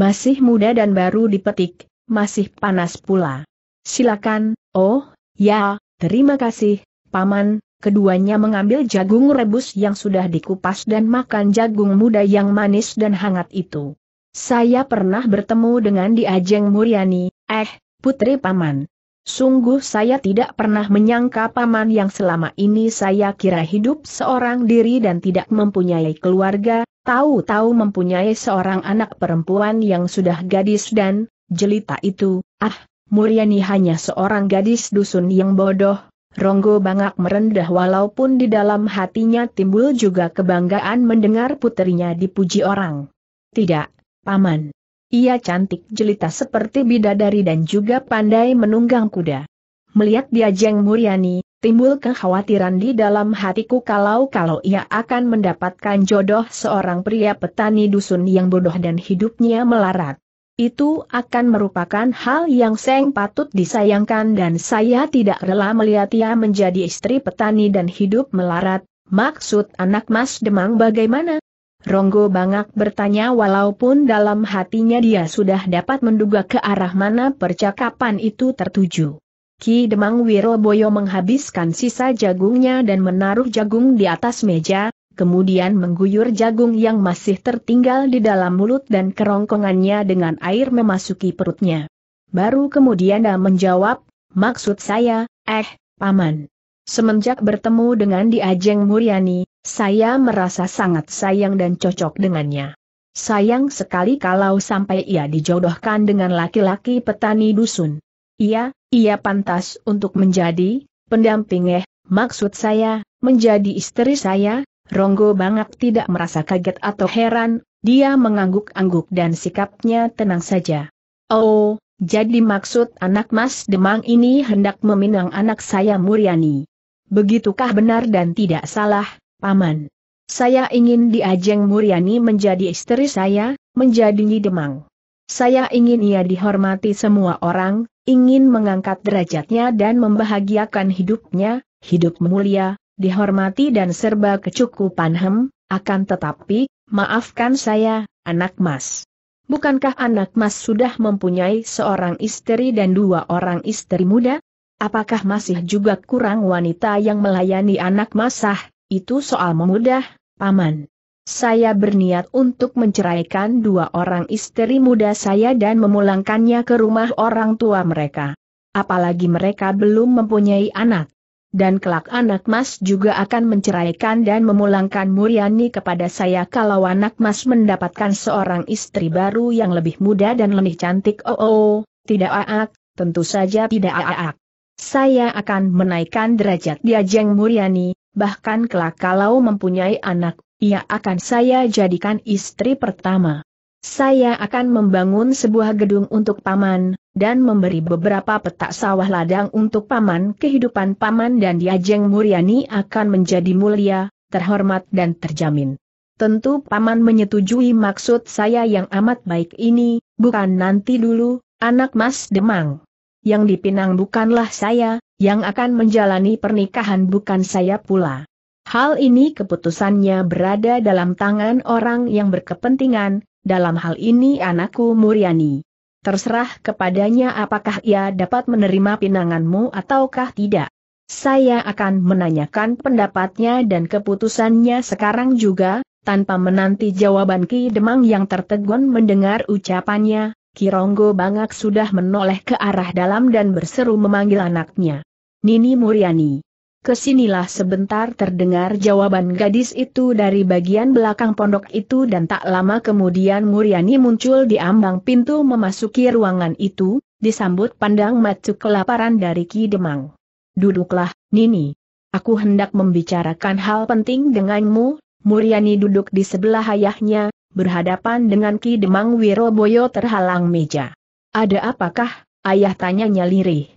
masih muda dan baru dipetik, masih panas pula. Silakan, oh, ya, terima kasih, Paman, Keduanya mengambil jagung rebus yang sudah dikupas dan makan jagung muda yang manis dan hangat itu. Saya pernah bertemu dengan Diajeng Ajeng Muryani, eh, putri paman. Sungguh saya tidak pernah menyangka paman yang selama ini saya kira hidup seorang diri dan tidak mempunyai keluarga, Tahu-tahu mempunyai seorang anak perempuan yang sudah gadis dan, jelita itu, ah, Muryani hanya seorang gadis dusun yang bodoh, Ronggo bangak merendah walaupun di dalam hatinya timbul juga kebanggaan mendengar putrinya dipuji orang. Tidak, Paman. Ia cantik jelita seperti bidadari dan juga pandai menunggang kuda. Melihat dia Jeng Muryani, timbul kekhawatiran di dalam hatiku kalau-kalau ia akan mendapatkan jodoh seorang pria petani dusun yang bodoh dan hidupnya melarat. Itu akan merupakan hal yang seng patut disayangkan dan saya tidak rela melihat ia menjadi istri petani dan hidup melarat, maksud anak mas demang bagaimana? Ronggo Bangak bertanya walaupun dalam hatinya dia sudah dapat menduga ke arah mana percakapan itu tertuju. Ki Demang Wiroboyo menghabiskan sisa jagungnya dan menaruh jagung di atas meja, kemudian mengguyur jagung yang masih tertinggal di dalam mulut dan kerongkongannya dengan air memasuki perutnya. Baru kemudian dia menjawab, maksud saya, eh, paman. Semenjak bertemu dengan Diajeng Muryani, saya merasa sangat sayang dan cocok dengannya. Sayang sekali kalau sampai ia dijodohkan dengan laki-laki petani dusun. Iya, ia pantas untuk menjadi pendamping eh, maksud saya, menjadi istri saya, Ronggo Bangak tidak merasa kaget atau heran, dia mengangguk-angguk dan sikapnya tenang saja. Oh, jadi maksud anak mas Demang ini hendak meminang anak saya Muriani. Begitukah benar dan tidak salah, Paman? Saya ingin diajeng Muriani menjadi istri saya, menjadi Demang. Saya ingin ia dihormati semua orang, ingin mengangkat derajatnya dan membahagiakan hidupnya, hidup mulia, dihormati dan serba kecukupan hem, akan tetapi, maafkan saya, anak mas. Bukankah anak mas sudah mempunyai seorang istri dan dua orang istri muda? Apakah masih juga kurang wanita yang melayani anak masah? Itu soal memudah, paman saya berniat untuk menceraikan dua orang istri muda saya dan memulangkannya ke rumah orang tua mereka. Apalagi mereka belum mempunyai anak. Dan kelak anak mas juga akan menceraikan dan memulangkan Muriani kepada saya kalau anak mas mendapatkan seorang istri baru yang lebih muda dan lebih cantik. Oh, oh, tidak aak, ah, ah. tentu saja tidak aak. Ah, saya akan menaikkan derajat diajeng Muriani, bahkan kelak kalau mempunyai anak ia akan saya jadikan istri pertama. Saya akan membangun sebuah gedung untuk paman, dan memberi beberapa petak sawah ladang untuk paman. Kehidupan paman dan Diajeng Muryani akan menjadi mulia, terhormat dan terjamin. Tentu paman menyetujui maksud saya yang amat baik ini, bukan nanti dulu, anak mas demang. Yang dipinang bukanlah saya, yang akan menjalani pernikahan bukan saya pula. Hal ini keputusannya berada dalam tangan orang yang berkepentingan, dalam hal ini anakku Muriani. Terserah kepadanya apakah ia dapat menerima pinanganmu ataukah tidak. Saya akan menanyakan pendapatnya dan keputusannya sekarang juga, tanpa menanti jawaban Ki Demang yang tertegun mendengar ucapannya, Kironggo Bangak sudah menoleh ke arah dalam dan berseru memanggil anaknya. Nini Muriani. Kesinilah sebentar terdengar jawaban gadis itu dari bagian belakang pondok itu dan tak lama kemudian Muriani muncul di ambang pintu memasuki ruangan itu, disambut pandang macu kelaparan dari Ki Demang. Duduklah, Nini. Aku hendak membicarakan hal penting denganmu, Muriani duduk di sebelah ayahnya, berhadapan dengan Ki Demang Wiroboyo terhalang meja. Ada apakah, ayah tanyanya lirih.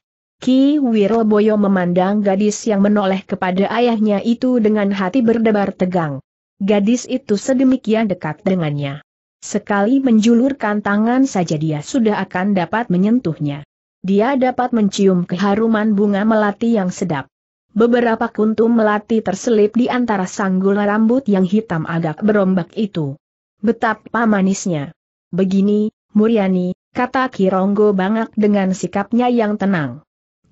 Ki Wiroboyo memandang gadis yang menoleh kepada ayahnya itu dengan hati berdebar tegang. Gadis itu sedemikian dekat dengannya. Sekali menjulurkan tangan saja dia sudah akan dapat menyentuhnya. Dia dapat mencium keharuman bunga melati yang sedap. Beberapa kuntum melati terselip di antara sanggul rambut yang hitam agak berombak itu. Betapa manisnya. Begini, Muriani, kata Kironggo Bangak dengan sikapnya yang tenang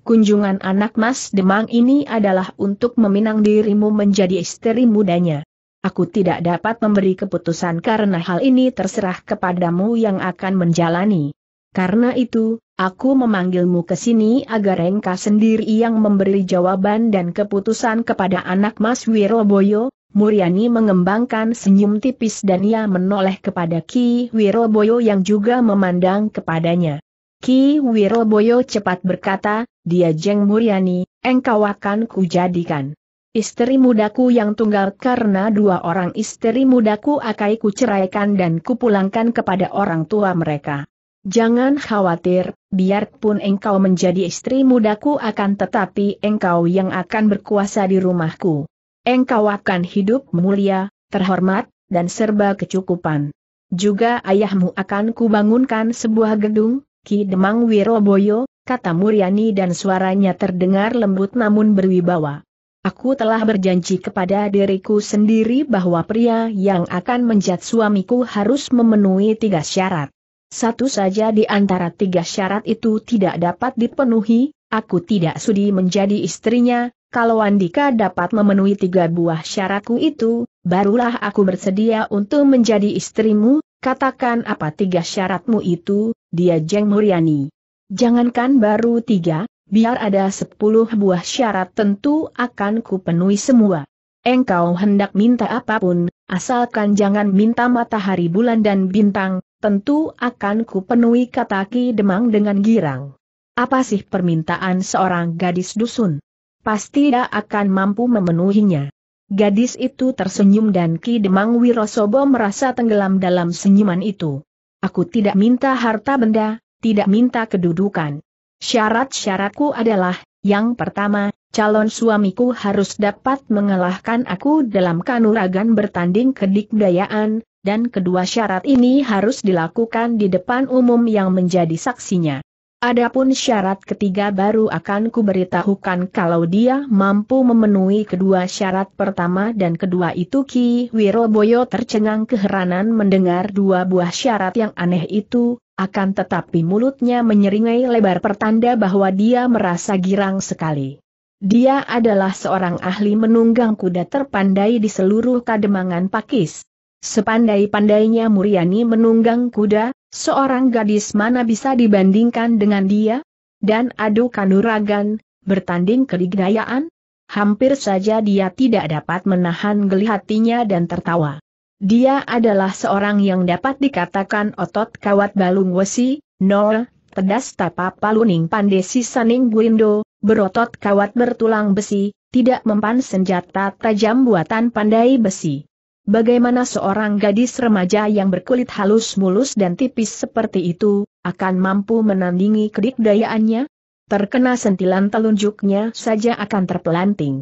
kunjungan anak mas demang ini adalah untuk meminang dirimu menjadi istri mudanya. Aku tidak dapat memberi keputusan karena hal ini terserah kepadamu yang akan menjalani. Karena itu, aku memanggilmu ke sini agar engkau sendiri yang memberi jawaban dan keputusan kepada anak Mas Wiroboyo. Muriani mengembangkan senyum tipis dan ia menoleh kepada Ki Wiroboyo yang juga memandang kepadanya. Ki Wiroboyo cepat berkata, dia Jeng Muryani, engkau akan kujadikan istri mudaku yang tunggal karena dua orang istri mudaku akan kuceraikan dan kupulangkan kepada orang tua mereka. Jangan khawatir, biarpun engkau menjadi istri mudaku akan tetapi engkau yang akan berkuasa di rumahku. Engkau akan hidup mulia, terhormat, dan serba kecukupan. Juga ayahmu akan kubangunkan sebuah gedung, Ki Demang Wiroboyo, kata Muriani dan suaranya terdengar lembut namun berwibawa. Aku telah berjanji kepada diriku sendiri bahwa pria yang akan menjat suamiku harus memenuhi tiga syarat. Satu saja di antara tiga syarat itu tidak dapat dipenuhi, aku tidak sudi menjadi istrinya, kalau Andika dapat memenuhi tiga buah syaratku itu, barulah aku bersedia untuk menjadi istrimu, katakan apa tiga syaratmu itu, dia Jeng Muryani. Jangankan baru tiga, biar ada sepuluh buah syarat tentu akan kupenuhi semua. Engkau hendak minta apapun, asalkan jangan minta matahari bulan dan bintang, tentu akan kupenuhi kata Ki Demang dengan girang. Apa sih permintaan seorang gadis dusun? Pasti dia akan mampu memenuhinya. Gadis itu tersenyum dan Ki Demang Wirosobo merasa tenggelam dalam senyuman itu. Aku tidak minta harta benda, tidak minta kedudukan. Syarat-syaratku adalah, yang pertama, calon suamiku harus dapat mengalahkan aku dalam kanuragan bertanding kedikdayaan, dan kedua syarat ini harus dilakukan di depan umum yang menjadi saksinya. Adapun syarat ketiga baru akan kuberitahukan kalau dia mampu memenuhi kedua syarat pertama dan kedua itu Ki Wiroboyo tercengang keheranan mendengar dua buah syarat yang aneh itu, akan tetapi mulutnya menyeringai lebar pertanda bahwa dia merasa girang sekali. Dia adalah seorang ahli menunggang kuda terpandai di seluruh kademangan Pakis. Sepandai-pandainya Muriani menunggang kuda, Seorang gadis mana bisa dibandingkan dengan dia? Dan adu kanuragan, bertanding kedigdayaan? Hampir saja dia tidak dapat menahan geli hatinya dan tertawa. Dia adalah seorang yang dapat dikatakan otot kawat balung wesi, nol, pedas tapa paluning pandesi saning guindo, berotot kawat bertulang besi, tidak mempan senjata tajam buatan pandai besi. Bagaimana seorang gadis remaja yang berkulit halus mulus dan tipis seperti itu, akan mampu menandingi kedikdayaannya? Terkena sentilan telunjuknya saja akan terpelanting.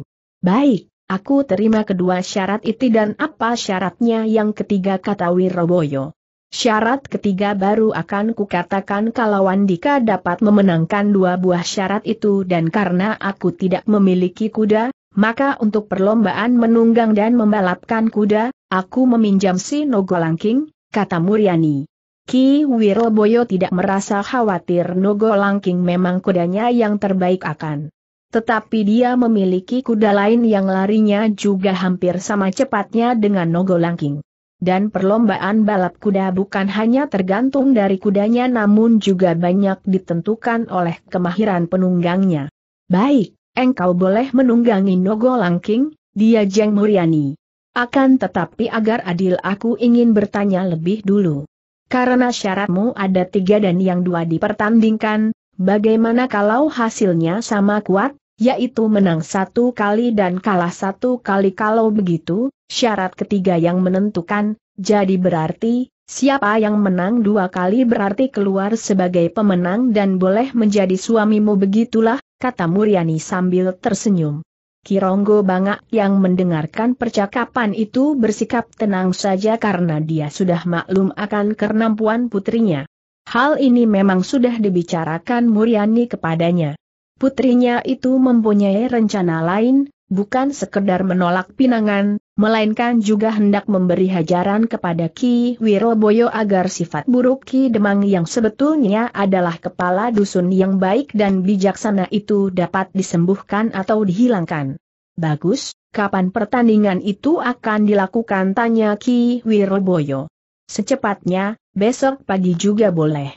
Baik, aku terima kedua syarat itu dan apa syaratnya yang ketiga kata Wiroboyo. Syarat ketiga baru akan kukatakan kalau Andika dapat memenangkan dua buah syarat itu dan karena aku tidak memiliki kuda, maka untuk perlombaan menunggang dan membalapkan kuda, aku meminjam si Nogo Langking, kata Muryani. Ki Wiroboyo tidak merasa khawatir Nogo Langking memang kudanya yang terbaik akan. Tetapi dia memiliki kuda lain yang larinya juga hampir sama cepatnya dengan Nogo Langking. Dan perlombaan balap kuda bukan hanya tergantung dari kudanya namun juga banyak ditentukan oleh kemahiran penunggangnya. Baik, engkau boleh menunggangi Nogo Langking, dia Jeng Muriani. Akan tetapi agar adil aku ingin bertanya lebih dulu. Karena syaratmu ada tiga dan yang dua dipertandingkan, bagaimana kalau hasilnya sama kuat, yaitu menang satu kali dan kalah satu kali kalau begitu, syarat ketiga yang menentukan, jadi berarti, siapa yang menang dua kali berarti keluar sebagai pemenang dan boleh menjadi suamimu begitulah, kata Muriani sambil tersenyum. Kironggo Bangak yang mendengarkan percakapan itu bersikap tenang saja karena dia sudah maklum akan kenampuan putrinya. Hal ini memang sudah dibicarakan Muriani kepadanya. Putrinya itu mempunyai rencana lain, bukan sekedar menolak pinangan, melainkan juga hendak memberi hajaran kepada Ki Wiroboyo agar sifat buruk Ki Demang yang sebetulnya adalah kepala dusun yang baik dan bijaksana itu dapat disembuhkan atau dihilangkan. Bagus, kapan pertandingan itu akan dilakukan tanya Ki Wiroboyo. Secepatnya, besok pagi juga boleh.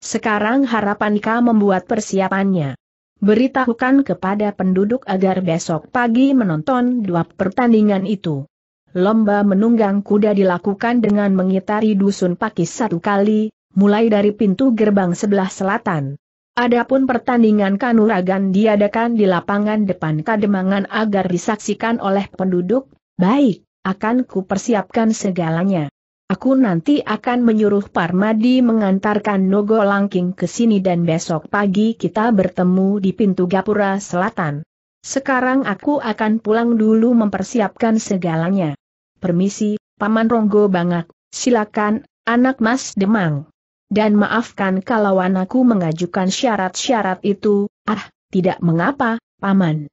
Sekarang harapan Ka membuat persiapannya. Beritahukan kepada penduduk agar besok pagi menonton dua pertandingan itu. Lomba menunggang kuda dilakukan dengan mengitari dusun Pakis satu kali, mulai dari pintu gerbang sebelah selatan. Adapun pertandingan kanuragan diadakan di lapangan depan Kademangan agar disaksikan oleh penduduk, baik, akan kupersiapkan segalanya. Aku nanti akan menyuruh Parmadi mengantarkan Nogo Langking ke sini dan besok pagi kita bertemu di pintu Gapura Selatan. Sekarang aku akan pulang dulu mempersiapkan segalanya. Permisi, Paman Ronggo Bangak, silakan, anak Mas Demang. Dan maafkan kalau anakku mengajukan syarat-syarat itu, ah, tidak mengapa, Paman.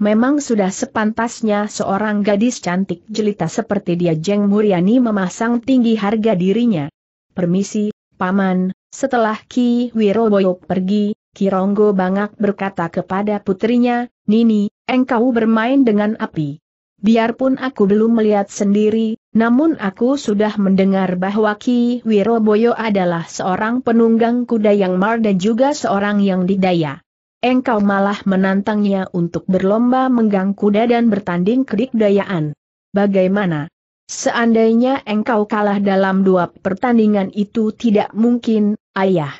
Memang sudah sepantasnya seorang gadis cantik jelita seperti dia Jeng Muriani memasang tinggi harga dirinya. Permisi, Paman, setelah Ki Wiroboyo pergi, Kironggo Bangak berkata kepada putrinya, Nini, engkau bermain dengan api. Biarpun aku belum melihat sendiri, namun aku sudah mendengar bahwa Ki Wiroboyo adalah seorang penunggang kuda yang mar dan juga seorang yang didaya engkau malah menantangnya untuk berlomba menggang kuda dan bertanding kedikdayaan. Bagaimana? Seandainya engkau kalah dalam dua pertandingan itu tidak mungkin, ayah.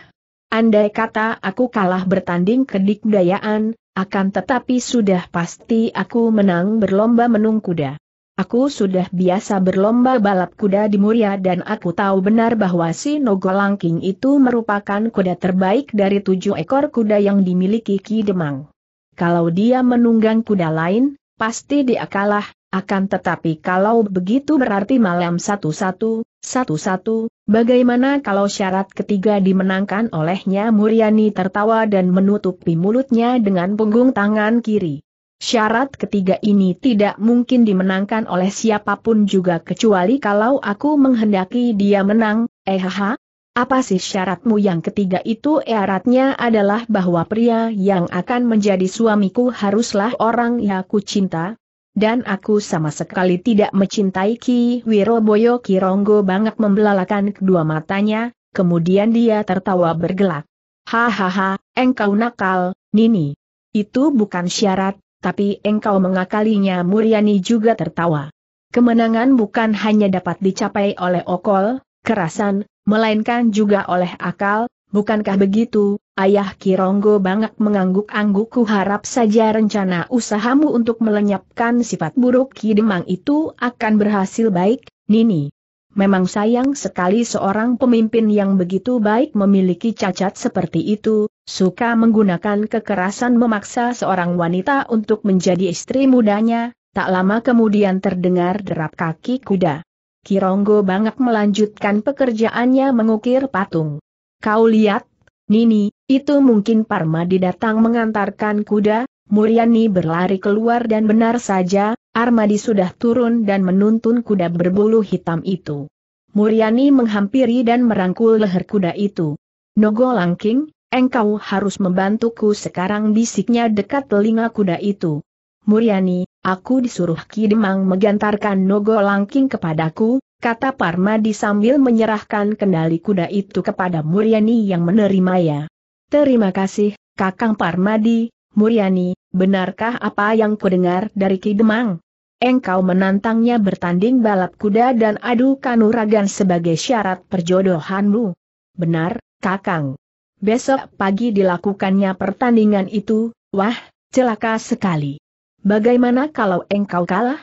Andai kata aku kalah bertanding kedikdayaan, akan tetapi sudah pasti aku menang berlomba menung kuda. Aku sudah biasa berlomba balap kuda di Muria dan aku tahu benar bahwa si Nogolangking itu merupakan kuda terbaik dari tujuh ekor kuda yang dimiliki Ki Demang. Kalau dia menunggang kuda lain, pasti dia kalah, akan tetapi kalau begitu berarti malam satu-satu, satu-satu, bagaimana kalau syarat ketiga dimenangkan olehnya Muriani tertawa dan menutupi mulutnya dengan punggung tangan kiri. Syarat ketiga ini tidak mungkin dimenangkan oleh siapapun juga kecuali kalau aku menghendaki dia menang, ehaha. Apa sih syaratmu yang ketiga itu? Syaratnya adalah bahwa pria yang akan menjadi suamiku haruslah orang yang aku cinta. Dan aku sama sekali tidak mencintai Ki Wiroboyo Kironggo banget membelalakan kedua matanya, kemudian dia tertawa bergelak. Hahaha, engkau nakal, Nini. Itu bukan syarat, tapi engkau mengakalinya Muriani juga tertawa. Kemenangan bukan hanya dapat dicapai oleh okol, kerasan, melainkan juga oleh akal, bukankah begitu, Ayah Kironggo banget mengangguk-angguk ku harap saja rencana usahamu untuk melenyapkan sifat buruk Ki Demang itu akan berhasil baik, Nini. Memang sayang sekali seorang pemimpin yang begitu baik memiliki cacat seperti itu, suka menggunakan kekerasan memaksa seorang wanita untuk menjadi istri mudanya, tak lama kemudian terdengar derap kaki kuda. Kironggo banget melanjutkan pekerjaannya mengukir patung. Kau lihat, Nini, itu mungkin Parmadi datang mengantarkan kuda, Muriani berlari keluar dan benar saja, Armadi sudah turun dan menuntun kuda berbulu hitam itu. Muriani menghampiri dan merangkul leher kuda itu. Nogo Langking, Engkau harus membantuku sekarang bisiknya dekat telinga kuda itu. Muriani, aku disuruh Ki Demang menggantarkan Nogo Langking kepadaku, kata Parmadi sambil menyerahkan kendali kuda itu kepada Muriani yang menerimanya. Terima kasih, Kakang Parmadi, Muriani, benarkah apa yang kudengar dari Kidemang? Engkau menantangnya bertanding balap kuda dan adu kanuragan sebagai syarat perjodohanmu. Benar, Kakang. Besok pagi dilakukannya pertandingan itu, wah, celaka sekali. Bagaimana kalau engkau kalah?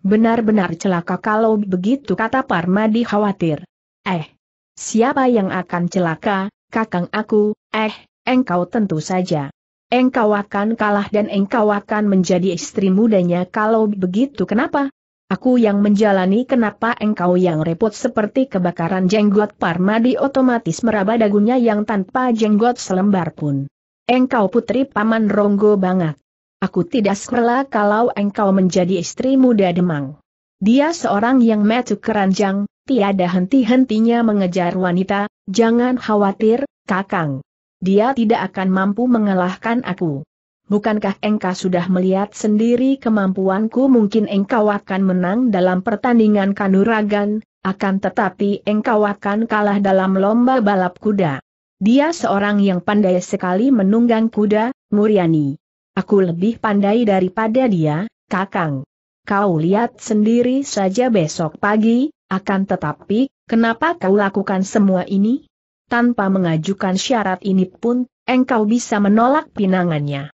Benar-benar celaka kalau begitu kata Parmadi khawatir. Eh, siapa yang akan celaka, kakang aku, eh, engkau tentu saja. Engkau akan kalah dan engkau akan menjadi istri mudanya kalau begitu kenapa? Aku yang menjalani kenapa engkau yang repot seperti kebakaran jenggot Parmadi otomatis meraba dagunya yang tanpa jenggot selembar pun. Engkau putri paman Ronggo banget. Aku tidak rela kalau engkau menjadi istri muda Demang. Dia seorang yang metu keranjang, tiada henti-hentinya mengejar wanita, jangan khawatir, kakang. Dia tidak akan mampu mengalahkan aku bukankah engkau sudah melihat sendiri kemampuanku mungkin engkau akan menang dalam pertandingan kanuragan, akan tetapi engkau akan kalah dalam lomba balap kuda. Dia seorang yang pandai sekali menunggang kuda, Muriani. Aku lebih pandai daripada dia, Kakang. Kau lihat sendiri saja besok pagi, akan tetapi, kenapa kau lakukan semua ini? Tanpa mengajukan syarat ini pun, engkau bisa menolak pinangannya.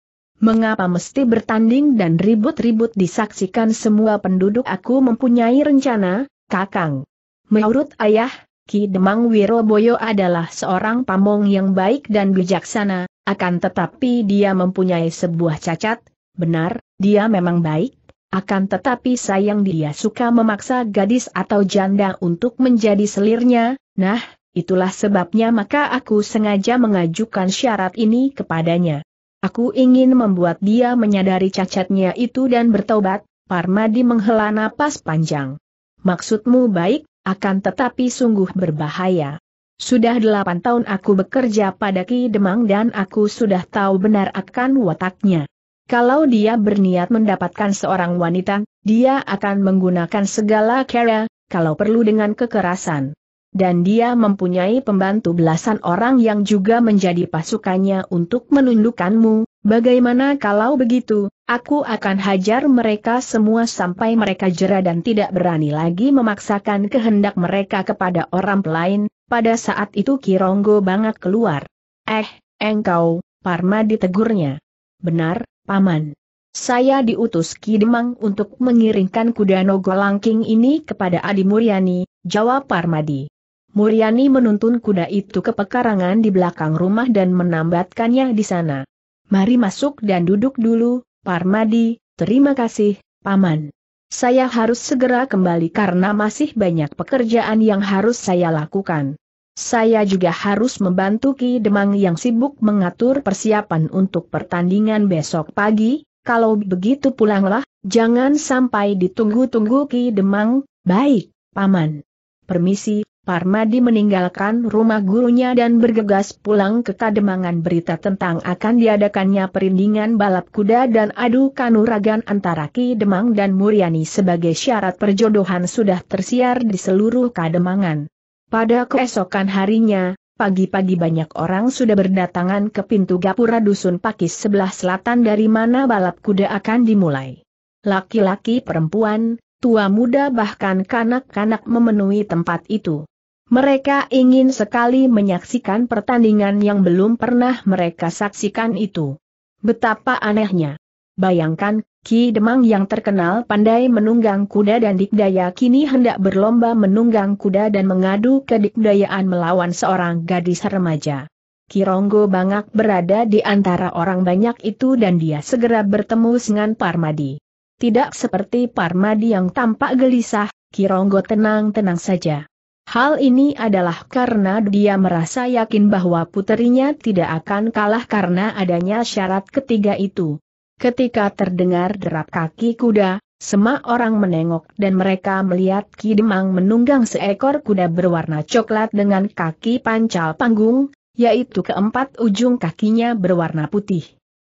Mengapa mesti bertanding dan ribut-ribut disaksikan semua penduduk aku mempunyai rencana, kakang? Menurut ayah, Ki Demang Wiroboyo adalah seorang pamong yang baik dan bijaksana, akan tetapi dia mempunyai sebuah cacat, benar, dia memang baik, akan tetapi sayang dia suka memaksa gadis atau janda untuk menjadi selirnya, nah, itulah sebabnya maka aku sengaja mengajukan syarat ini kepadanya. Aku ingin membuat dia menyadari cacatnya itu dan bertobat, Parmadi menghela napas panjang. Maksudmu baik, akan tetapi sungguh berbahaya. Sudah delapan tahun aku bekerja pada Ki Demang dan aku sudah tahu benar akan wataknya. Kalau dia berniat mendapatkan seorang wanita, dia akan menggunakan segala cara, kalau perlu dengan kekerasan dan dia mempunyai pembantu belasan orang yang juga menjadi pasukannya untuk menundukkanmu, bagaimana kalau begitu, aku akan hajar mereka semua sampai mereka jera dan tidak berani lagi memaksakan kehendak mereka kepada orang lain, pada saat itu Kironggo banget keluar. Eh, engkau, Parma ditegurnya. Benar, Paman. Saya diutus Ki Demang untuk mengiringkan kuda Nogolangking ini kepada Adi Muryani, jawab Parmadi. Muryani menuntun kuda itu ke pekarangan di belakang rumah dan menambatkannya di sana. Mari masuk dan duduk dulu, Parmadi, terima kasih, Paman. Saya harus segera kembali karena masih banyak pekerjaan yang harus saya lakukan. Saya juga harus membantu Ki Demang yang sibuk mengatur persiapan untuk pertandingan besok pagi, kalau begitu pulanglah, jangan sampai ditunggu-tunggu Ki Demang, baik, Paman. Permisi, Parmadi meninggalkan rumah gurunya dan bergegas pulang ke Kademangan berita tentang akan diadakannya perindingan balap kuda dan adu kanuragan antara Ki Demang dan Muriani sebagai syarat perjodohan sudah tersiar di seluruh Kademangan. Pada keesokan harinya, pagi-pagi banyak orang sudah berdatangan ke pintu gapura dusun Pakis sebelah selatan dari mana balap kuda akan dimulai. Laki-laki perempuan, tua muda bahkan kanak-kanak memenuhi tempat itu. Mereka ingin sekali menyaksikan pertandingan yang belum pernah mereka saksikan itu. Betapa anehnya. Bayangkan, Ki Demang yang terkenal pandai menunggang kuda dan dikdaya kini hendak berlomba menunggang kuda dan mengadu kedikdayaan melawan seorang gadis remaja. Ronggo Bangak berada di antara orang banyak itu dan dia segera bertemu dengan Parmadi. Tidak seperti Parmadi yang tampak gelisah, Ronggo tenang-tenang saja. Hal ini adalah karena dia merasa yakin bahwa puterinya tidak akan kalah karena adanya syarat ketiga itu. Ketika terdengar derap kaki kuda, semua orang menengok dan mereka melihat Ki Demang menunggang seekor kuda berwarna coklat dengan kaki pancal panggung, yaitu keempat ujung kakinya berwarna putih.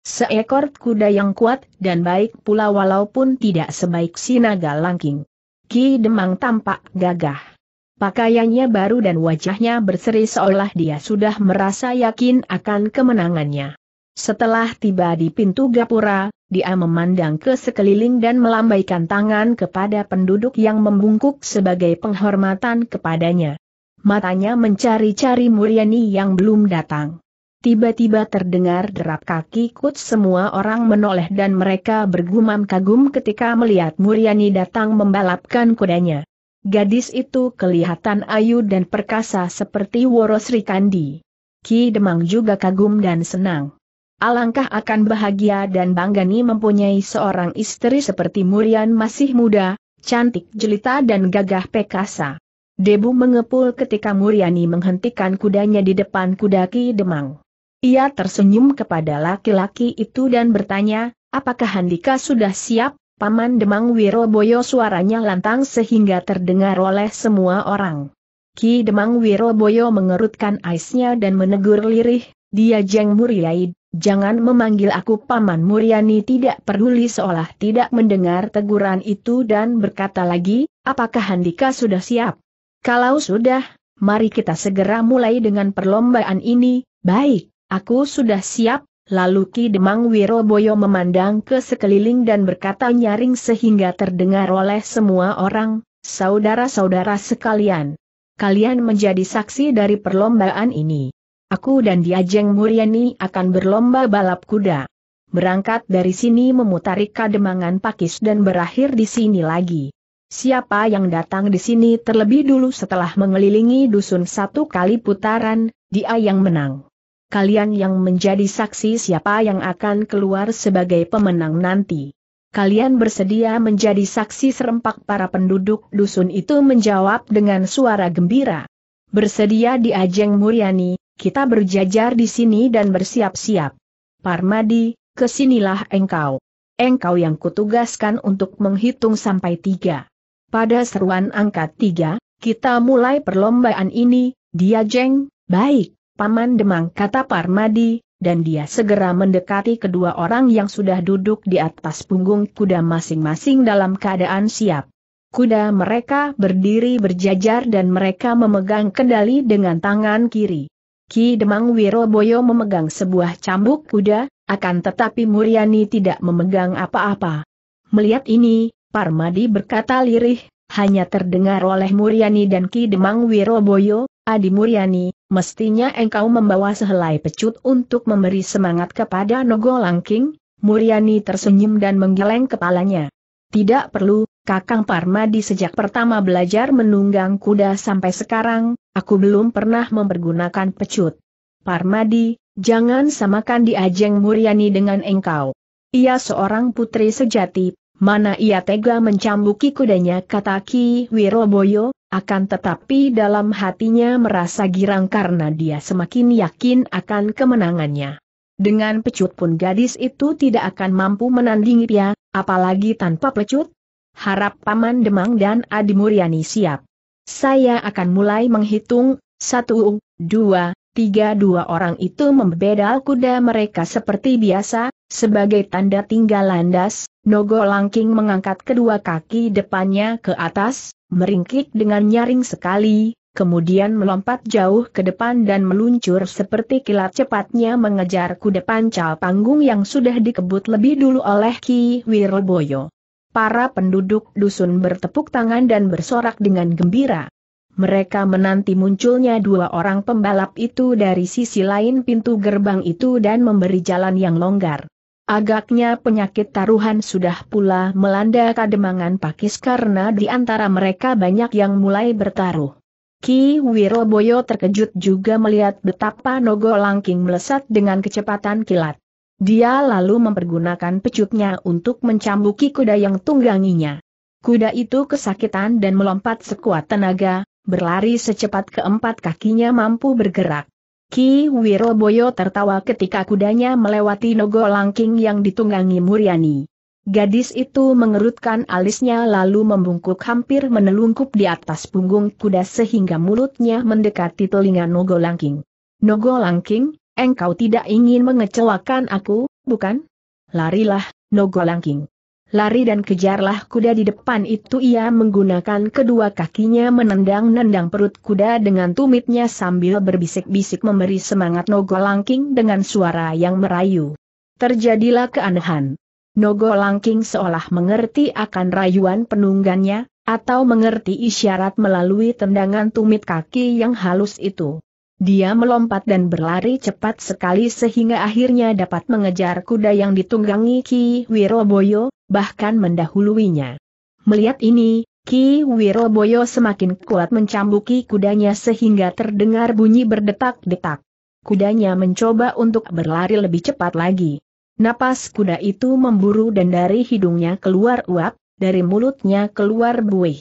Seekor kuda yang kuat dan baik pula walaupun tidak sebaik si naga langking. Ki Demang tampak gagah. Pakaiannya baru dan wajahnya berseri seolah dia sudah merasa yakin akan kemenangannya. Setelah tiba di pintu gapura, dia memandang ke sekeliling dan melambaikan tangan kepada penduduk yang membungkuk sebagai penghormatan kepadanya. Matanya mencari-cari Muriani yang belum datang. Tiba-tiba terdengar derap kaki kut semua orang menoleh dan mereka bergumam kagum ketika melihat Muriani datang membalapkan kudanya. Gadis itu kelihatan ayu dan perkasa seperti Woro Sri Kandi. Ki Demang juga kagum dan senang. Alangkah akan bahagia dan banggani mempunyai seorang istri seperti Murian masih muda, cantik jelita dan gagah perkasa. Debu mengepul ketika Muriani menghentikan kudanya di depan kuda Ki Demang. Ia tersenyum kepada laki-laki itu dan bertanya, apakah Handika sudah siap? Paman Demang Wiroboyo suaranya lantang sehingga terdengar oleh semua orang. Ki Demang Wiroboyo mengerutkan aisnya dan menegur lirih, dia Jeng Muriai, jangan memanggil aku Paman Muriani tidak peduli seolah tidak mendengar teguran itu dan berkata lagi, apakah Handika sudah siap? Kalau sudah, mari kita segera mulai dengan perlombaan ini, baik, aku sudah siap, Lalu Ki Demang Wiroboyo memandang ke sekeliling dan berkata nyaring sehingga terdengar oleh semua orang, saudara-saudara sekalian. Kalian menjadi saksi dari perlombaan ini. Aku dan Diajeng Muryani akan berlomba balap kuda. Berangkat dari sini memutari kademangan pakis dan berakhir di sini lagi. Siapa yang datang di sini terlebih dulu setelah mengelilingi dusun satu kali putaran, dia yang menang kalian yang menjadi saksi siapa yang akan keluar sebagai pemenang nanti. Kalian bersedia menjadi saksi serempak para penduduk dusun itu menjawab dengan suara gembira. Bersedia di Ajeng Muryani, kita berjajar di sini dan bersiap-siap. Parmadi, kesinilah engkau. Engkau yang kutugaskan untuk menghitung sampai tiga. Pada seruan angkat tiga, kita mulai perlombaan ini, dia jeng, baik. Paman Demang kata Parmadi, dan dia segera mendekati kedua orang yang sudah duduk di atas punggung kuda masing-masing dalam keadaan siap. Kuda mereka berdiri berjajar dan mereka memegang kendali dengan tangan kiri. Ki Demang Wiroboyo memegang sebuah cambuk kuda, akan tetapi Muriani tidak memegang apa-apa. Melihat ini, Parmadi berkata lirih, hanya terdengar oleh Muriani dan Ki Demang Wiroboyo, Adi Muriani mestinya engkau membawa sehelai pecut untuk memberi semangat kepada Nogo Langking, Muriani tersenyum dan menggeleng kepalanya. Tidak perlu, Kakang Parmadi sejak pertama belajar menunggang kuda sampai sekarang, aku belum pernah mempergunakan pecut. Parmadi, jangan samakan diajeng Muriani dengan engkau. Ia seorang putri sejati, Mana ia tega mencambuki kudanya kata Ki Wiroboyo, akan tetapi dalam hatinya merasa girang karena dia semakin yakin akan kemenangannya. Dengan pecut pun gadis itu tidak akan mampu menandingi dia, apalagi tanpa pecut. Harap Paman Demang dan Adi Muryani siap. Saya akan mulai menghitung, satu, dua, tiga dua orang itu membedal kuda mereka seperti biasa, sebagai tanda tinggal landas, Nogo Langking mengangkat kedua kaki depannya ke atas, meringkik dengan nyaring sekali, kemudian melompat jauh ke depan dan meluncur seperti kilat cepatnya mengejar kuda pancal panggung yang sudah dikebut lebih dulu oleh Ki Wirboyo. Para penduduk dusun bertepuk tangan dan bersorak dengan gembira. Mereka menanti munculnya dua orang pembalap itu dari sisi lain pintu gerbang itu dan memberi jalan yang longgar. Agaknya penyakit taruhan sudah pula melanda kademangan pakis karena di antara mereka banyak yang mulai bertaruh. Ki Wiroboyo terkejut juga melihat betapa Nogo Langking melesat dengan kecepatan kilat. Dia lalu mempergunakan pecutnya untuk mencambuki kuda yang tungganginya. Kuda itu kesakitan dan melompat sekuat tenaga, berlari secepat keempat kakinya mampu bergerak. Ki Wiroboyo tertawa ketika kudanya melewati Nogo Langking yang ditunggangi Muriani. Gadis itu mengerutkan alisnya lalu membungkuk hampir menelungkup di atas punggung kuda sehingga mulutnya mendekati telinga Nogo Langking. Nogo Langking, engkau tidak ingin mengecewakan aku, bukan? Larilah, Nogo Langking lari dan kejarlah kuda di depan itu ia menggunakan kedua kakinya menendang-nendang perut kuda dengan tumitnya sambil berbisik-bisik memberi semangat Nogo Langking dengan suara yang merayu. Terjadilah keanehan. Nogo Langking seolah mengerti akan rayuan penunggannya, atau mengerti isyarat melalui tendangan tumit kaki yang halus itu. Dia melompat dan berlari cepat sekali sehingga akhirnya dapat mengejar kuda yang ditunggangi Ki Wiroboyo, bahkan mendahuluinya. Melihat ini, Ki Wiroboyo semakin kuat mencambuki kudanya sehingga terdengar bunyi berdetak-detak. Kudanya mencoba untuk berlari lebih cepat lagi. Napas kuda itu memburu dan dari hidungnya keluar uap, dari mulutnya keluar buih.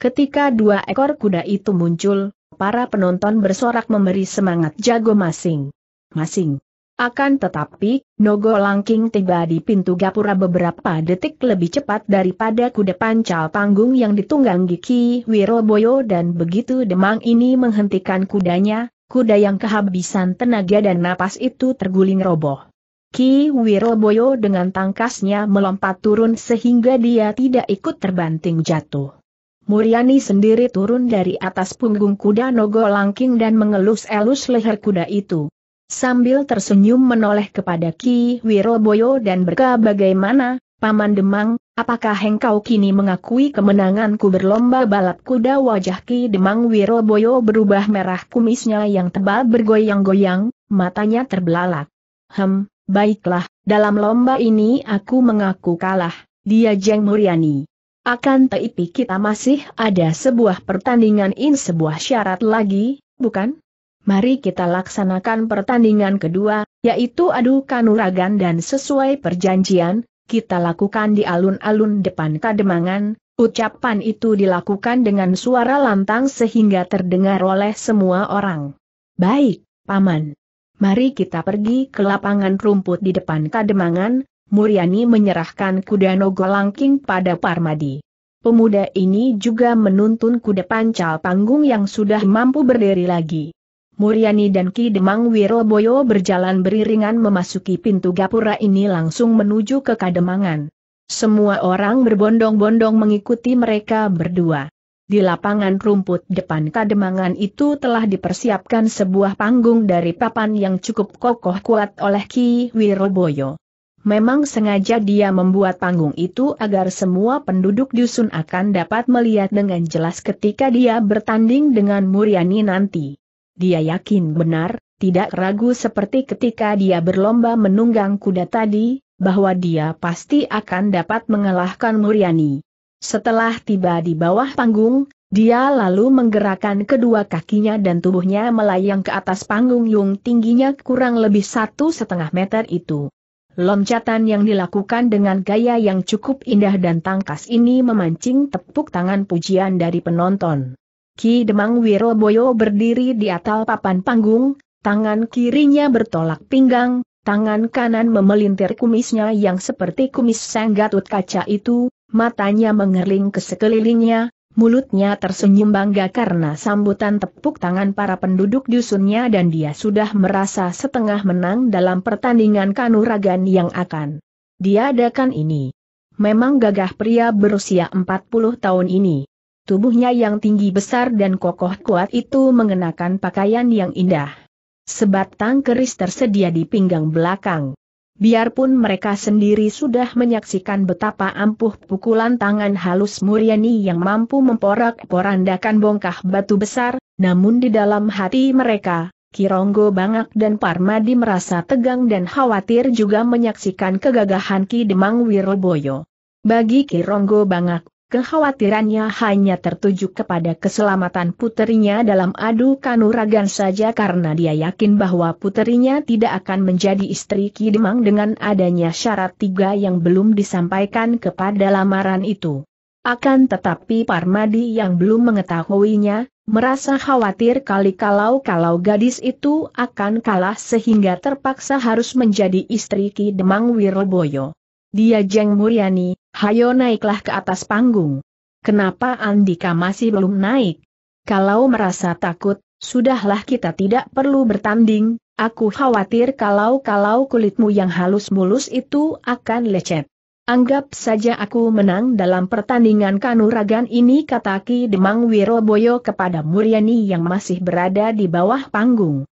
Ketika dua ekor kuda itu muncul, para penonton bersorak memberi semangat jago masing-masing. Akan tetapi, Nogo Langking tiba di pintu gapura beberapa detik lebih cepat daripada kuda pancal panggung yang ditunggangi Ki Wiroboyo dan begitu Demang ini menghentikan kudanya, kuda yang kehabisan tenaga dan napas itu terguling roboh. Ki Wiroboyo dengan tangkasnya melompat turun sehingga dia tidak ikut terbanting jatuh. Muriani sendiri turun dari atas punggung kuda Nogo Langking dan mengelus-elus leher kuda itu. Sambil tersenyum menoleh kepada Ki Wiroboyo dan berkata bagaimana, Paman Demang, apakah engkau kini mengakui kemenanganku berlomba balap kuda wajah Ki Demang Wiroboyo berubah merah kumisnya yang tebal bergoyang-goyang, matanya terbelalak. Hem, baiklah, dalam lomba ini aku mengaku kalah, dia Jeng Muriani. Akan teipi kita masih ada sebuah pertandingan in sebuah syarat lagi, bukan? Mari kita laksanakan pertandingan kedua, yaitu adu kanuragan dan sesuai perjanjian, kita lakukan di alun-alun depan Kademangan. Ucapan itu dilakukan dengan suara lantang sehingga terdengar oleh semua orang. Baik, Paman. Mari kita pergi ke lapangan rumput di depan Kademangan, Muriani menyerahkan kuda Nogolangking pada Parmadi. Pemuda ini juga menuntun kuda pancal panggung yang sudah mampu berdiri lagi. Muriani dan Ki Demang Wiroboyo berjalan beriringan memasuki pintu gapura ini langsung menuju ke Kademangan. Semua orang berbondong-bondong mengikuti mereka berdua. Di lapangan rumput depan Kademangan itu telah dipersiapkan sebuah panggung dari papan yang cukup kokoh kuat oleh Ki Wiroboyo. Memang sengaja dia membuat panggung itu agar semua penduduk dusun akan dapat melihat dengan jelas ketika dia bertanding dengan Muriani nanti. Dia yakin benar, tidak ragu seperti ketika dia berlomba menunggang kuda tadi, bahwa dia pasti akan dapat mengalahkan Muriani. Setelah tiba di bawah panggung, dia lalu menggerakkan kedua kakinya dan tubuhnya melayang ke atas panggung yang tingginya kurang lebih satu setengah meter itu. Loncatan yang dilakukan dengan gaya yang cukup indah dan tangkas ini memancing tepuk tangan pujian dari penonton. Ki Demang Wiroboyo berdiri di atal papan panggung, tangan kirinya bertolak pinggang, tangan kanan memelintir kumisnya yang seperti kumis sang gatut kaca itu, matanya mengerling ke sekelilingnya, mulutnya tersenyum bangga karena sambutan tepuk tangan para penduduk dusunnya dan dia sudah merasa setengah menang dalam pertandingan kanuragan yang akan diadakan ini. Memang gagah pria berusia 40 tahun ini Tubuhnya yang tinggi besar dan kokoh kuat itu mengenakan pakaian yang indah. Sebatang keris tersedia di pinggang belakang. Biarpun mereka sendiri sudah menyaksikan betapa ampuh pukulan tangan halus Muryani yang mampu memporak-porandakan bongkah batu besar, namun di dalam hati mereka, Kironggo Bangak dan Parmadi merasa tegang dan khawatir juga menyaksikan kegagahan Ki Demang Wiroboyo. Bagi Kironggo Bangak, kekhawatirannya hanya tertuju kepada keselamatan puterinya dalam adu kanuragan saja karena dia yakin bahwa puterinya tidak akan menjadi istri Kidemang dengan adanya syarat tiga yang belum disampaikan kepada lamaran itu. Akan tetapi Parmadi yang belum mengetahuinya, merasa khawatir kali-kalau-kalau gadis itu akan kalah sehingga terpaksa harus menjadi istri Ki Demang Wiroboyo. Dia Jeng Muriani. Hayo naiklah ke atas panggung. Kenapa Andika masih belum naik? Kalau merasa takut, sudahlah kita tidak perlu bertanding, aku khawatir kalau-kalau kulitmu yang halus mulus itu akan lecet. Anggap saja aku menang dalam pertandingan kanuragan ini kata Ki Demang Wiroboyo kepada Muriani yang masih berada di bawah panggung.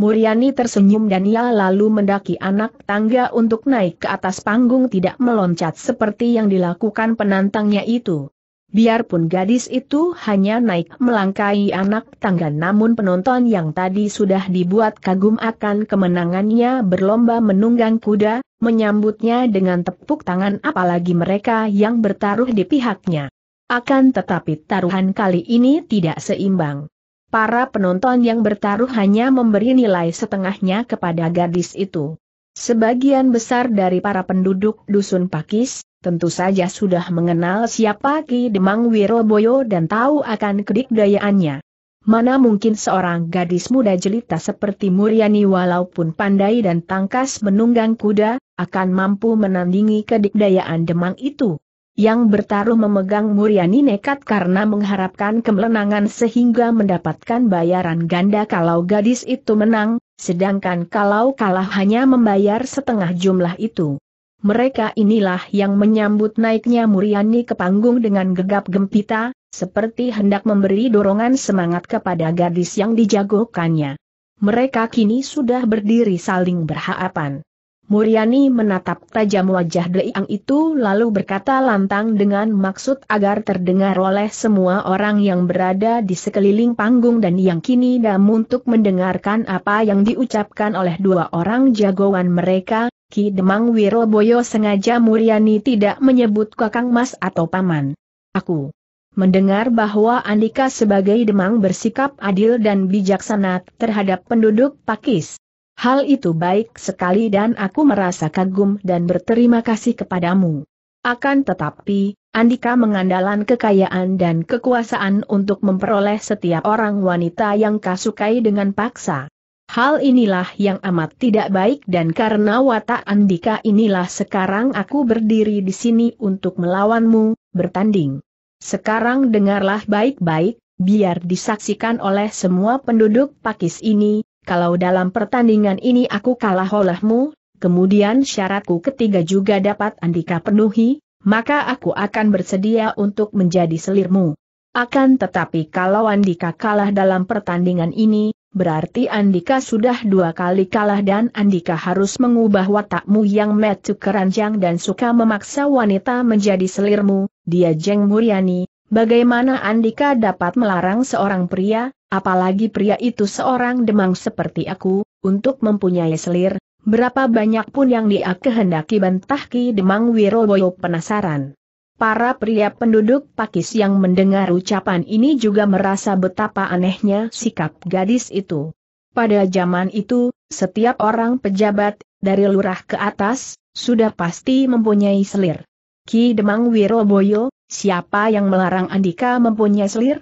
Muriani tersenyum dan ia lalu mendaki anak tangga untuk naik ke atas panggung tidak meloncat seperti yang dilakukan penantangnya itu. Biarpun gadis itu hanya naik melangkai anak tangga namun penonton yang tadi sudah dibuat kagum akan kemenangannya berlomba menunggang kuda, menyambutnya dengan tepuk tangan apalagi mereka yang bertaruh di pihaknya. Akan tetapi taruhan kali ini tidak seimbang para penonton yang bertaruh hanya memberi nilai setengahnya kepada gadis itu. Sebagian besar dari para penduduk Dusun Pakis, tentu saja sudah mengenal siapa Ki Demang Wiroboyo dan tahu akan kedikdayaannya. Mana mungkin seorang gadis muda jelita seperti Muryani walaupun pandai dan tangkas menunggang kuda, akan mampu menandingi kedikdayaan Demang itu yang bertaruh memegang Muriani nekat karena mengharapkan kemenangan sehingga mendapatkan bayaran ganda kalau gadis itu menang, sedangkan kalau kalah hanya membayar setengah jumlah itu. Mereka inilah yang menyambut naiknya Muriani ke panggung dengan gegap gempita, seperti hendak memberi dorongan semangat kepada gadis yang dijagokannya. Mereka kini sudah berdiri saling berhaapan. Muriani menatap tajam wajah Deiang itu lalu berkata lantang dengan maksud agar terdengar oleh semua orang yang berada di sekeliling panggung dan yang kini dam untuk mendengarkan apa yang diucapkan oleh dua orang jagoan mereka, Ki Demang Wiroboyo sengaja Muriani tidak menyebut kakang mas atau paman. Aku mendengar bahwa Andika sebagai Demang bersikap adil dan bijaksana terhadap penduduk Pakis. Hal itu baik sekali dan aku merasa kagum dan berterima kasih kepadamu. Akan tetapi, Andika mengandalkan kekayaan dan kekuasaan untuk memperoleh setiap orang wanita yang kasukai dengan paksa. Hal inilah yang amat tidak baik dan karena watak Andika inilah sekarang aku berdiri di sini untuk melawanmu, bertanding. Sekarang dengarlah baik-baik, biar disaksikan oleh semua penduduk Pakis ini, kalau dalam pertandingan ini aku kalah olehmu, kemudian syaratku ketiga juga dapat Andika penuhi, maka aku akan bersedia untuk menjadi selirmu. Akan tetapi kalau Andika kalah dalam pertandingan ini, berarti Andika sudah dua kali kalah dan Andika harus mengubah watakmu yang metu keranjang dan suka memaksa wanita menjadi selirmu, dia Jeng Muryani, bagaimana Andika dapat melarang seorang pria, apalagi pria itu seorang demang seperti aku, untuk mempunyai selir, berapa banyak pun yang dia kehendaki bantahki Demang Wiroboyo penasaran. Para pria penduduk Pakis yang mendengar ucapan ini juga merasa betapa anehnya sikap gadis itu. Pada zaman itu, setiap orang pejabat, dari lurah ke atas, sudah pasti mempunyai selir. Ki Demang Wiroboyo, siapa yang melarang Andika mempunyai selir?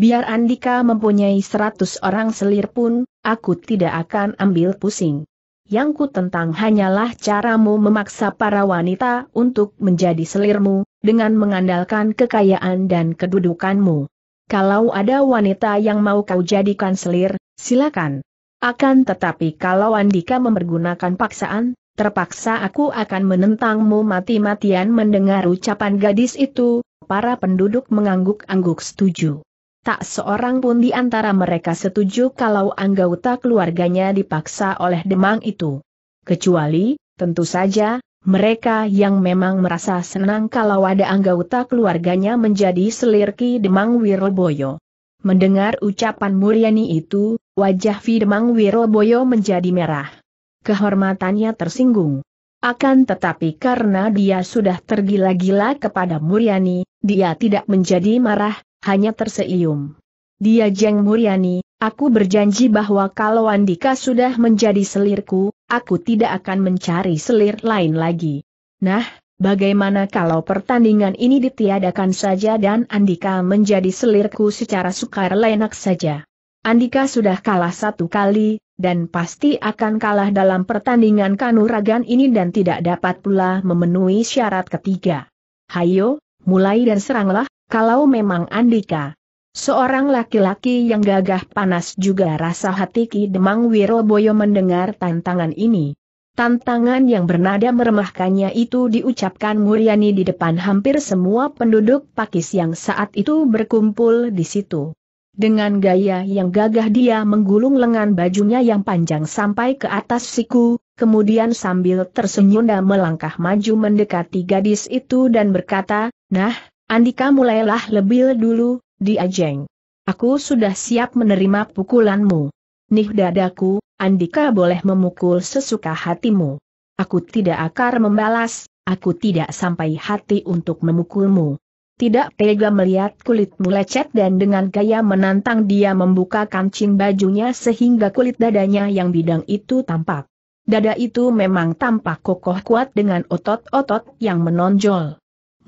Biar Andika mempunyai seratus orang selir pun, aku tidak akan ambil pusing. Yang ku tentang hanyalah caramu memaksa para wanita untuk menjadi selirmu, dengan mengandalkan kekayaan dan kedudukanmu. Kalau ada wanita yang mau kau jadikan selir, silakan. Akan tetapi kalau Andika memergunakan paksaan, terpaksa aku akan menentangmu mati-matian mendengar ucapan gadis itu, para penduduk mengangguk-angguk setuju. Tak seorang pun di antara mereka setuju kalau anggota keluarganya dipaksa oleh demang itu. Kecuali, tentu saja, mereka yang memang merasa senang kalau ada anggota keluarganya menjadi selirki demang Wiroboyo. Mendengar ucapan Muryani itu, wajah Vi demang Wiroboyo menjadi merah. Kehormatannya tersinggung. Akan tetapi karena dia sudah tergila-gila kepada Muryani, dia tidak menjadi marah, hanya tersenyum. Dia Jeng Muriani, aku berjanji bahwa kalau Andika sudah menjadi selirku, aku tidak akan mencari selir lain lagi. Nah, bagaimana kalau pertandingan ini ditiadakan saja dan Andika menjadi selirku secara lenak saja? Andika sudah kalah satu kali, dan pasti akan kalah dalam pertandingan kanuragan ini dan tidak dapat pula memenuhi syarat ketiga. Hayo, mulai dan seranglah, kalau memang Andika, seorang laki-laki yang gagah panas juga rasa hati Ki Demang Wiroboyo mendengar tantangan ini. Tantangan yang bernada meremahkannya itu diucapkan Muriani di depan hampir semua penduduk Pakis yang saat itu berkumpul di situ. Dengan gaya yang gagah dia menggulung lengan bajunya yang panjang sampai ke atas siku, kemudian sambil tersenyum dan melangkah maju mendekati gadis itu dan berkata, Nah, Andika mulailah lebih dulu, diajeng. Aku sudah siap menerima pukulanmu. Nih dadaku, Andika boleh memukul sesuka hatimu. Aku tidak akar membalas, aku tidak sampai hati untuk memukulmu. Tidak tega melihat kulitmu lecet dan dengan gaya menantang dia membuka kancing bajunya sehingga kulit dadanya yang bidang itu tampak. Dada itu memang tampak kokoh kuat dengan otot-otot yang menonjol.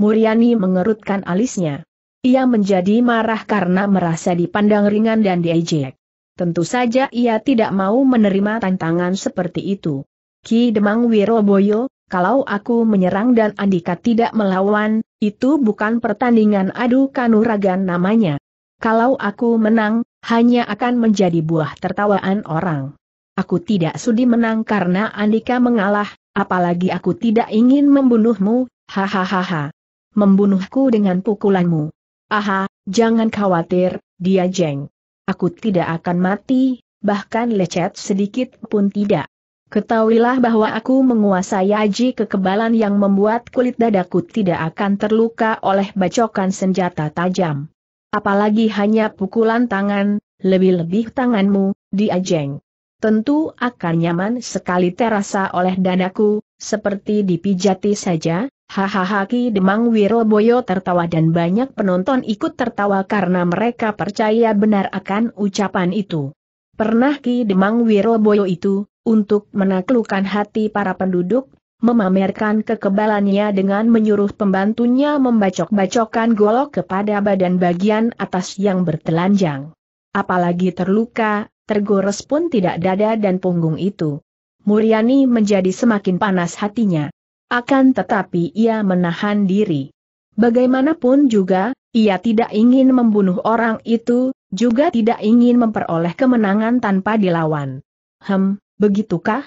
Muriani mengerutkan alisnya. Ia menjadi marah karena merasa dipandang ringan dan diejek. Tentu saja ia tidak mau menerima tantangan seperti itu. Ki Demang Wiroboyo, kalau aku menyerang dan Andika tidak melawan, itu bukan pertandingan adu kanuragan namanya. Kalau aku menang, hanya akan menjadi buah tertawaan orang. Aku tidak sudi menang karena Andika mengalah, apalagi aku tidak ingin membunuhmu, hahaha membunuhku dengan pukulanmu. Aha, jangan khawatir, dia jeng. Aku tidak akan mati, bahkan lecet sedikit pun tidak. Ketahuilah bahwa aku menguasai aji kekebalan yang membuat kulit dadaku tidak akan terluka oleh bacokan senjata tajam. Apalagi hanya pukulan tangan, lebih-lebih tanganmu, dia jeng. Tentu akan nyaman sekali terasa oleh dadaku, seperti dipijati saja, Hahaha Ki Demang Wiroboyo tertawa dan banyak penonton ikut tertawa karena mereka percaya benar akan ucapan itu. Pernah Ki Demang Wiroboyo itu, untuk menaklukkan hati para penduduk, memamerkan kekebalannya dengan menyuruh pembantunya membacok bacokkan golok kepada badan bagian atas yang bertelanjang. Apalagi terluka, tergores pun tidak dada dan punggung itu. Muriani menjadi semakin panas hatinya. Akan tetapi ia menahan diri. Bagaimanapun juga, ia tidak ingin membunuh orang itu, juga tidak ingin memperoleh kemenangan tanpa dilawan. Hem, begitukah?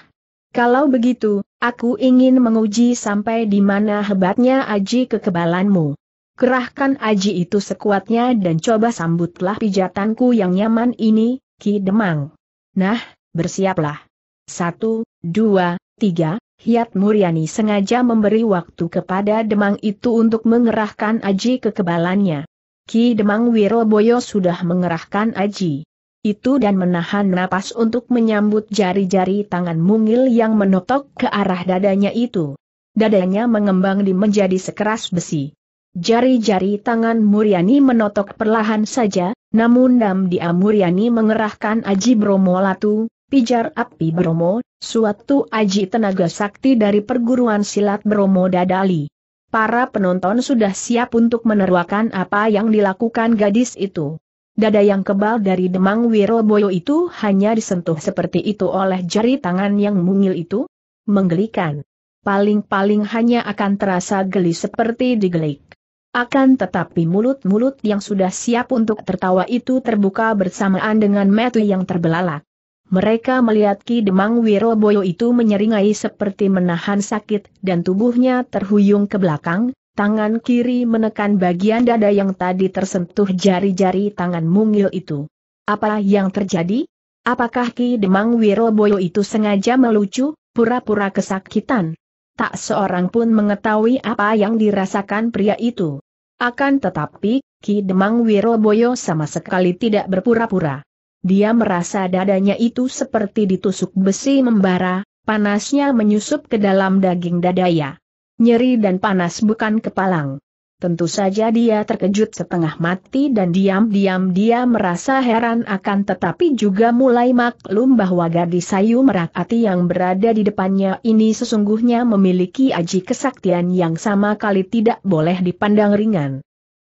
Kalau begitu, aku ingin menguji sampai di mana hebatnya aji kekebalanmu. Kerahkan aji itu sekuatnya dan coba sambutlah pijatanku yang nyaman ini, Ki Demang. Nah, bersiaplah. Satu, dua, tiga, Hiat Muriani sengaja memberi waktu kepada Demang itu untuk mengerahkan aji kekebalannya. Ki Demang Wiroboyo sudah mengerahkan aji itu dan menahan napas untuk menyambut jari-jari tangan mungil yang menotok ke arah dadanya itu. Dadanya mengembang di menjadi sekeras besi. Jari-jari tangan Muriani menotok perlahan saja, namun dam dia Muriani mengerahkan Aji Bromo Latu, pijar api Bromo, suatu aji tenaga sakti dari perguruan silat Bromo Dadali. Para penonton sudah siap untuk menerwakan apa yang dilakukan gadis itu. Dada yang kebal dari Demang Wiroboyo itu hanya disentuh seperti itu oleh jari tangan yang mungil itu. Menggelikan. Paling-paling hanya akan terasa geli seperti digelik. Akan tetapi mulut-mulut yang sudah siap untuk tertawa itu terbuka bersamaan dengan metu yang terbelalak. Mereka melihat Ki Demang Wiroboyo itu menyeringai seperti menahan sakit dan tubuhnya terhuyung ke belakang, tangan kiri menekan bagian dada yang tadi tersentuh jari-jari tangan mungil itu. Apa yang terjadi? Apakah Ki Demang Wiroboyo itu sengaja melucu, pura-pura kesakitan? Tak seorang pun mengetahui apa yang dirasakan pria itu. Akan tetapi, Ki Demang Wiroboyo sama sekali tidak berpura-pura. Dia merasa dadanya itu seperti ditusuk besi membara, panasnya menyusup ke dalam daging dadaya. Nyeri dan panas bukan kepalang. Tentu saja dia terkejut setengah mati dan diam-diam dia merasa heran akan tetapi juga mulai maklum bahwa gadis sayu merakati yang berada di depannya ini sesungguhnya memiliki aji kesaktian yang sama kali tidak boleh dipandang ringan.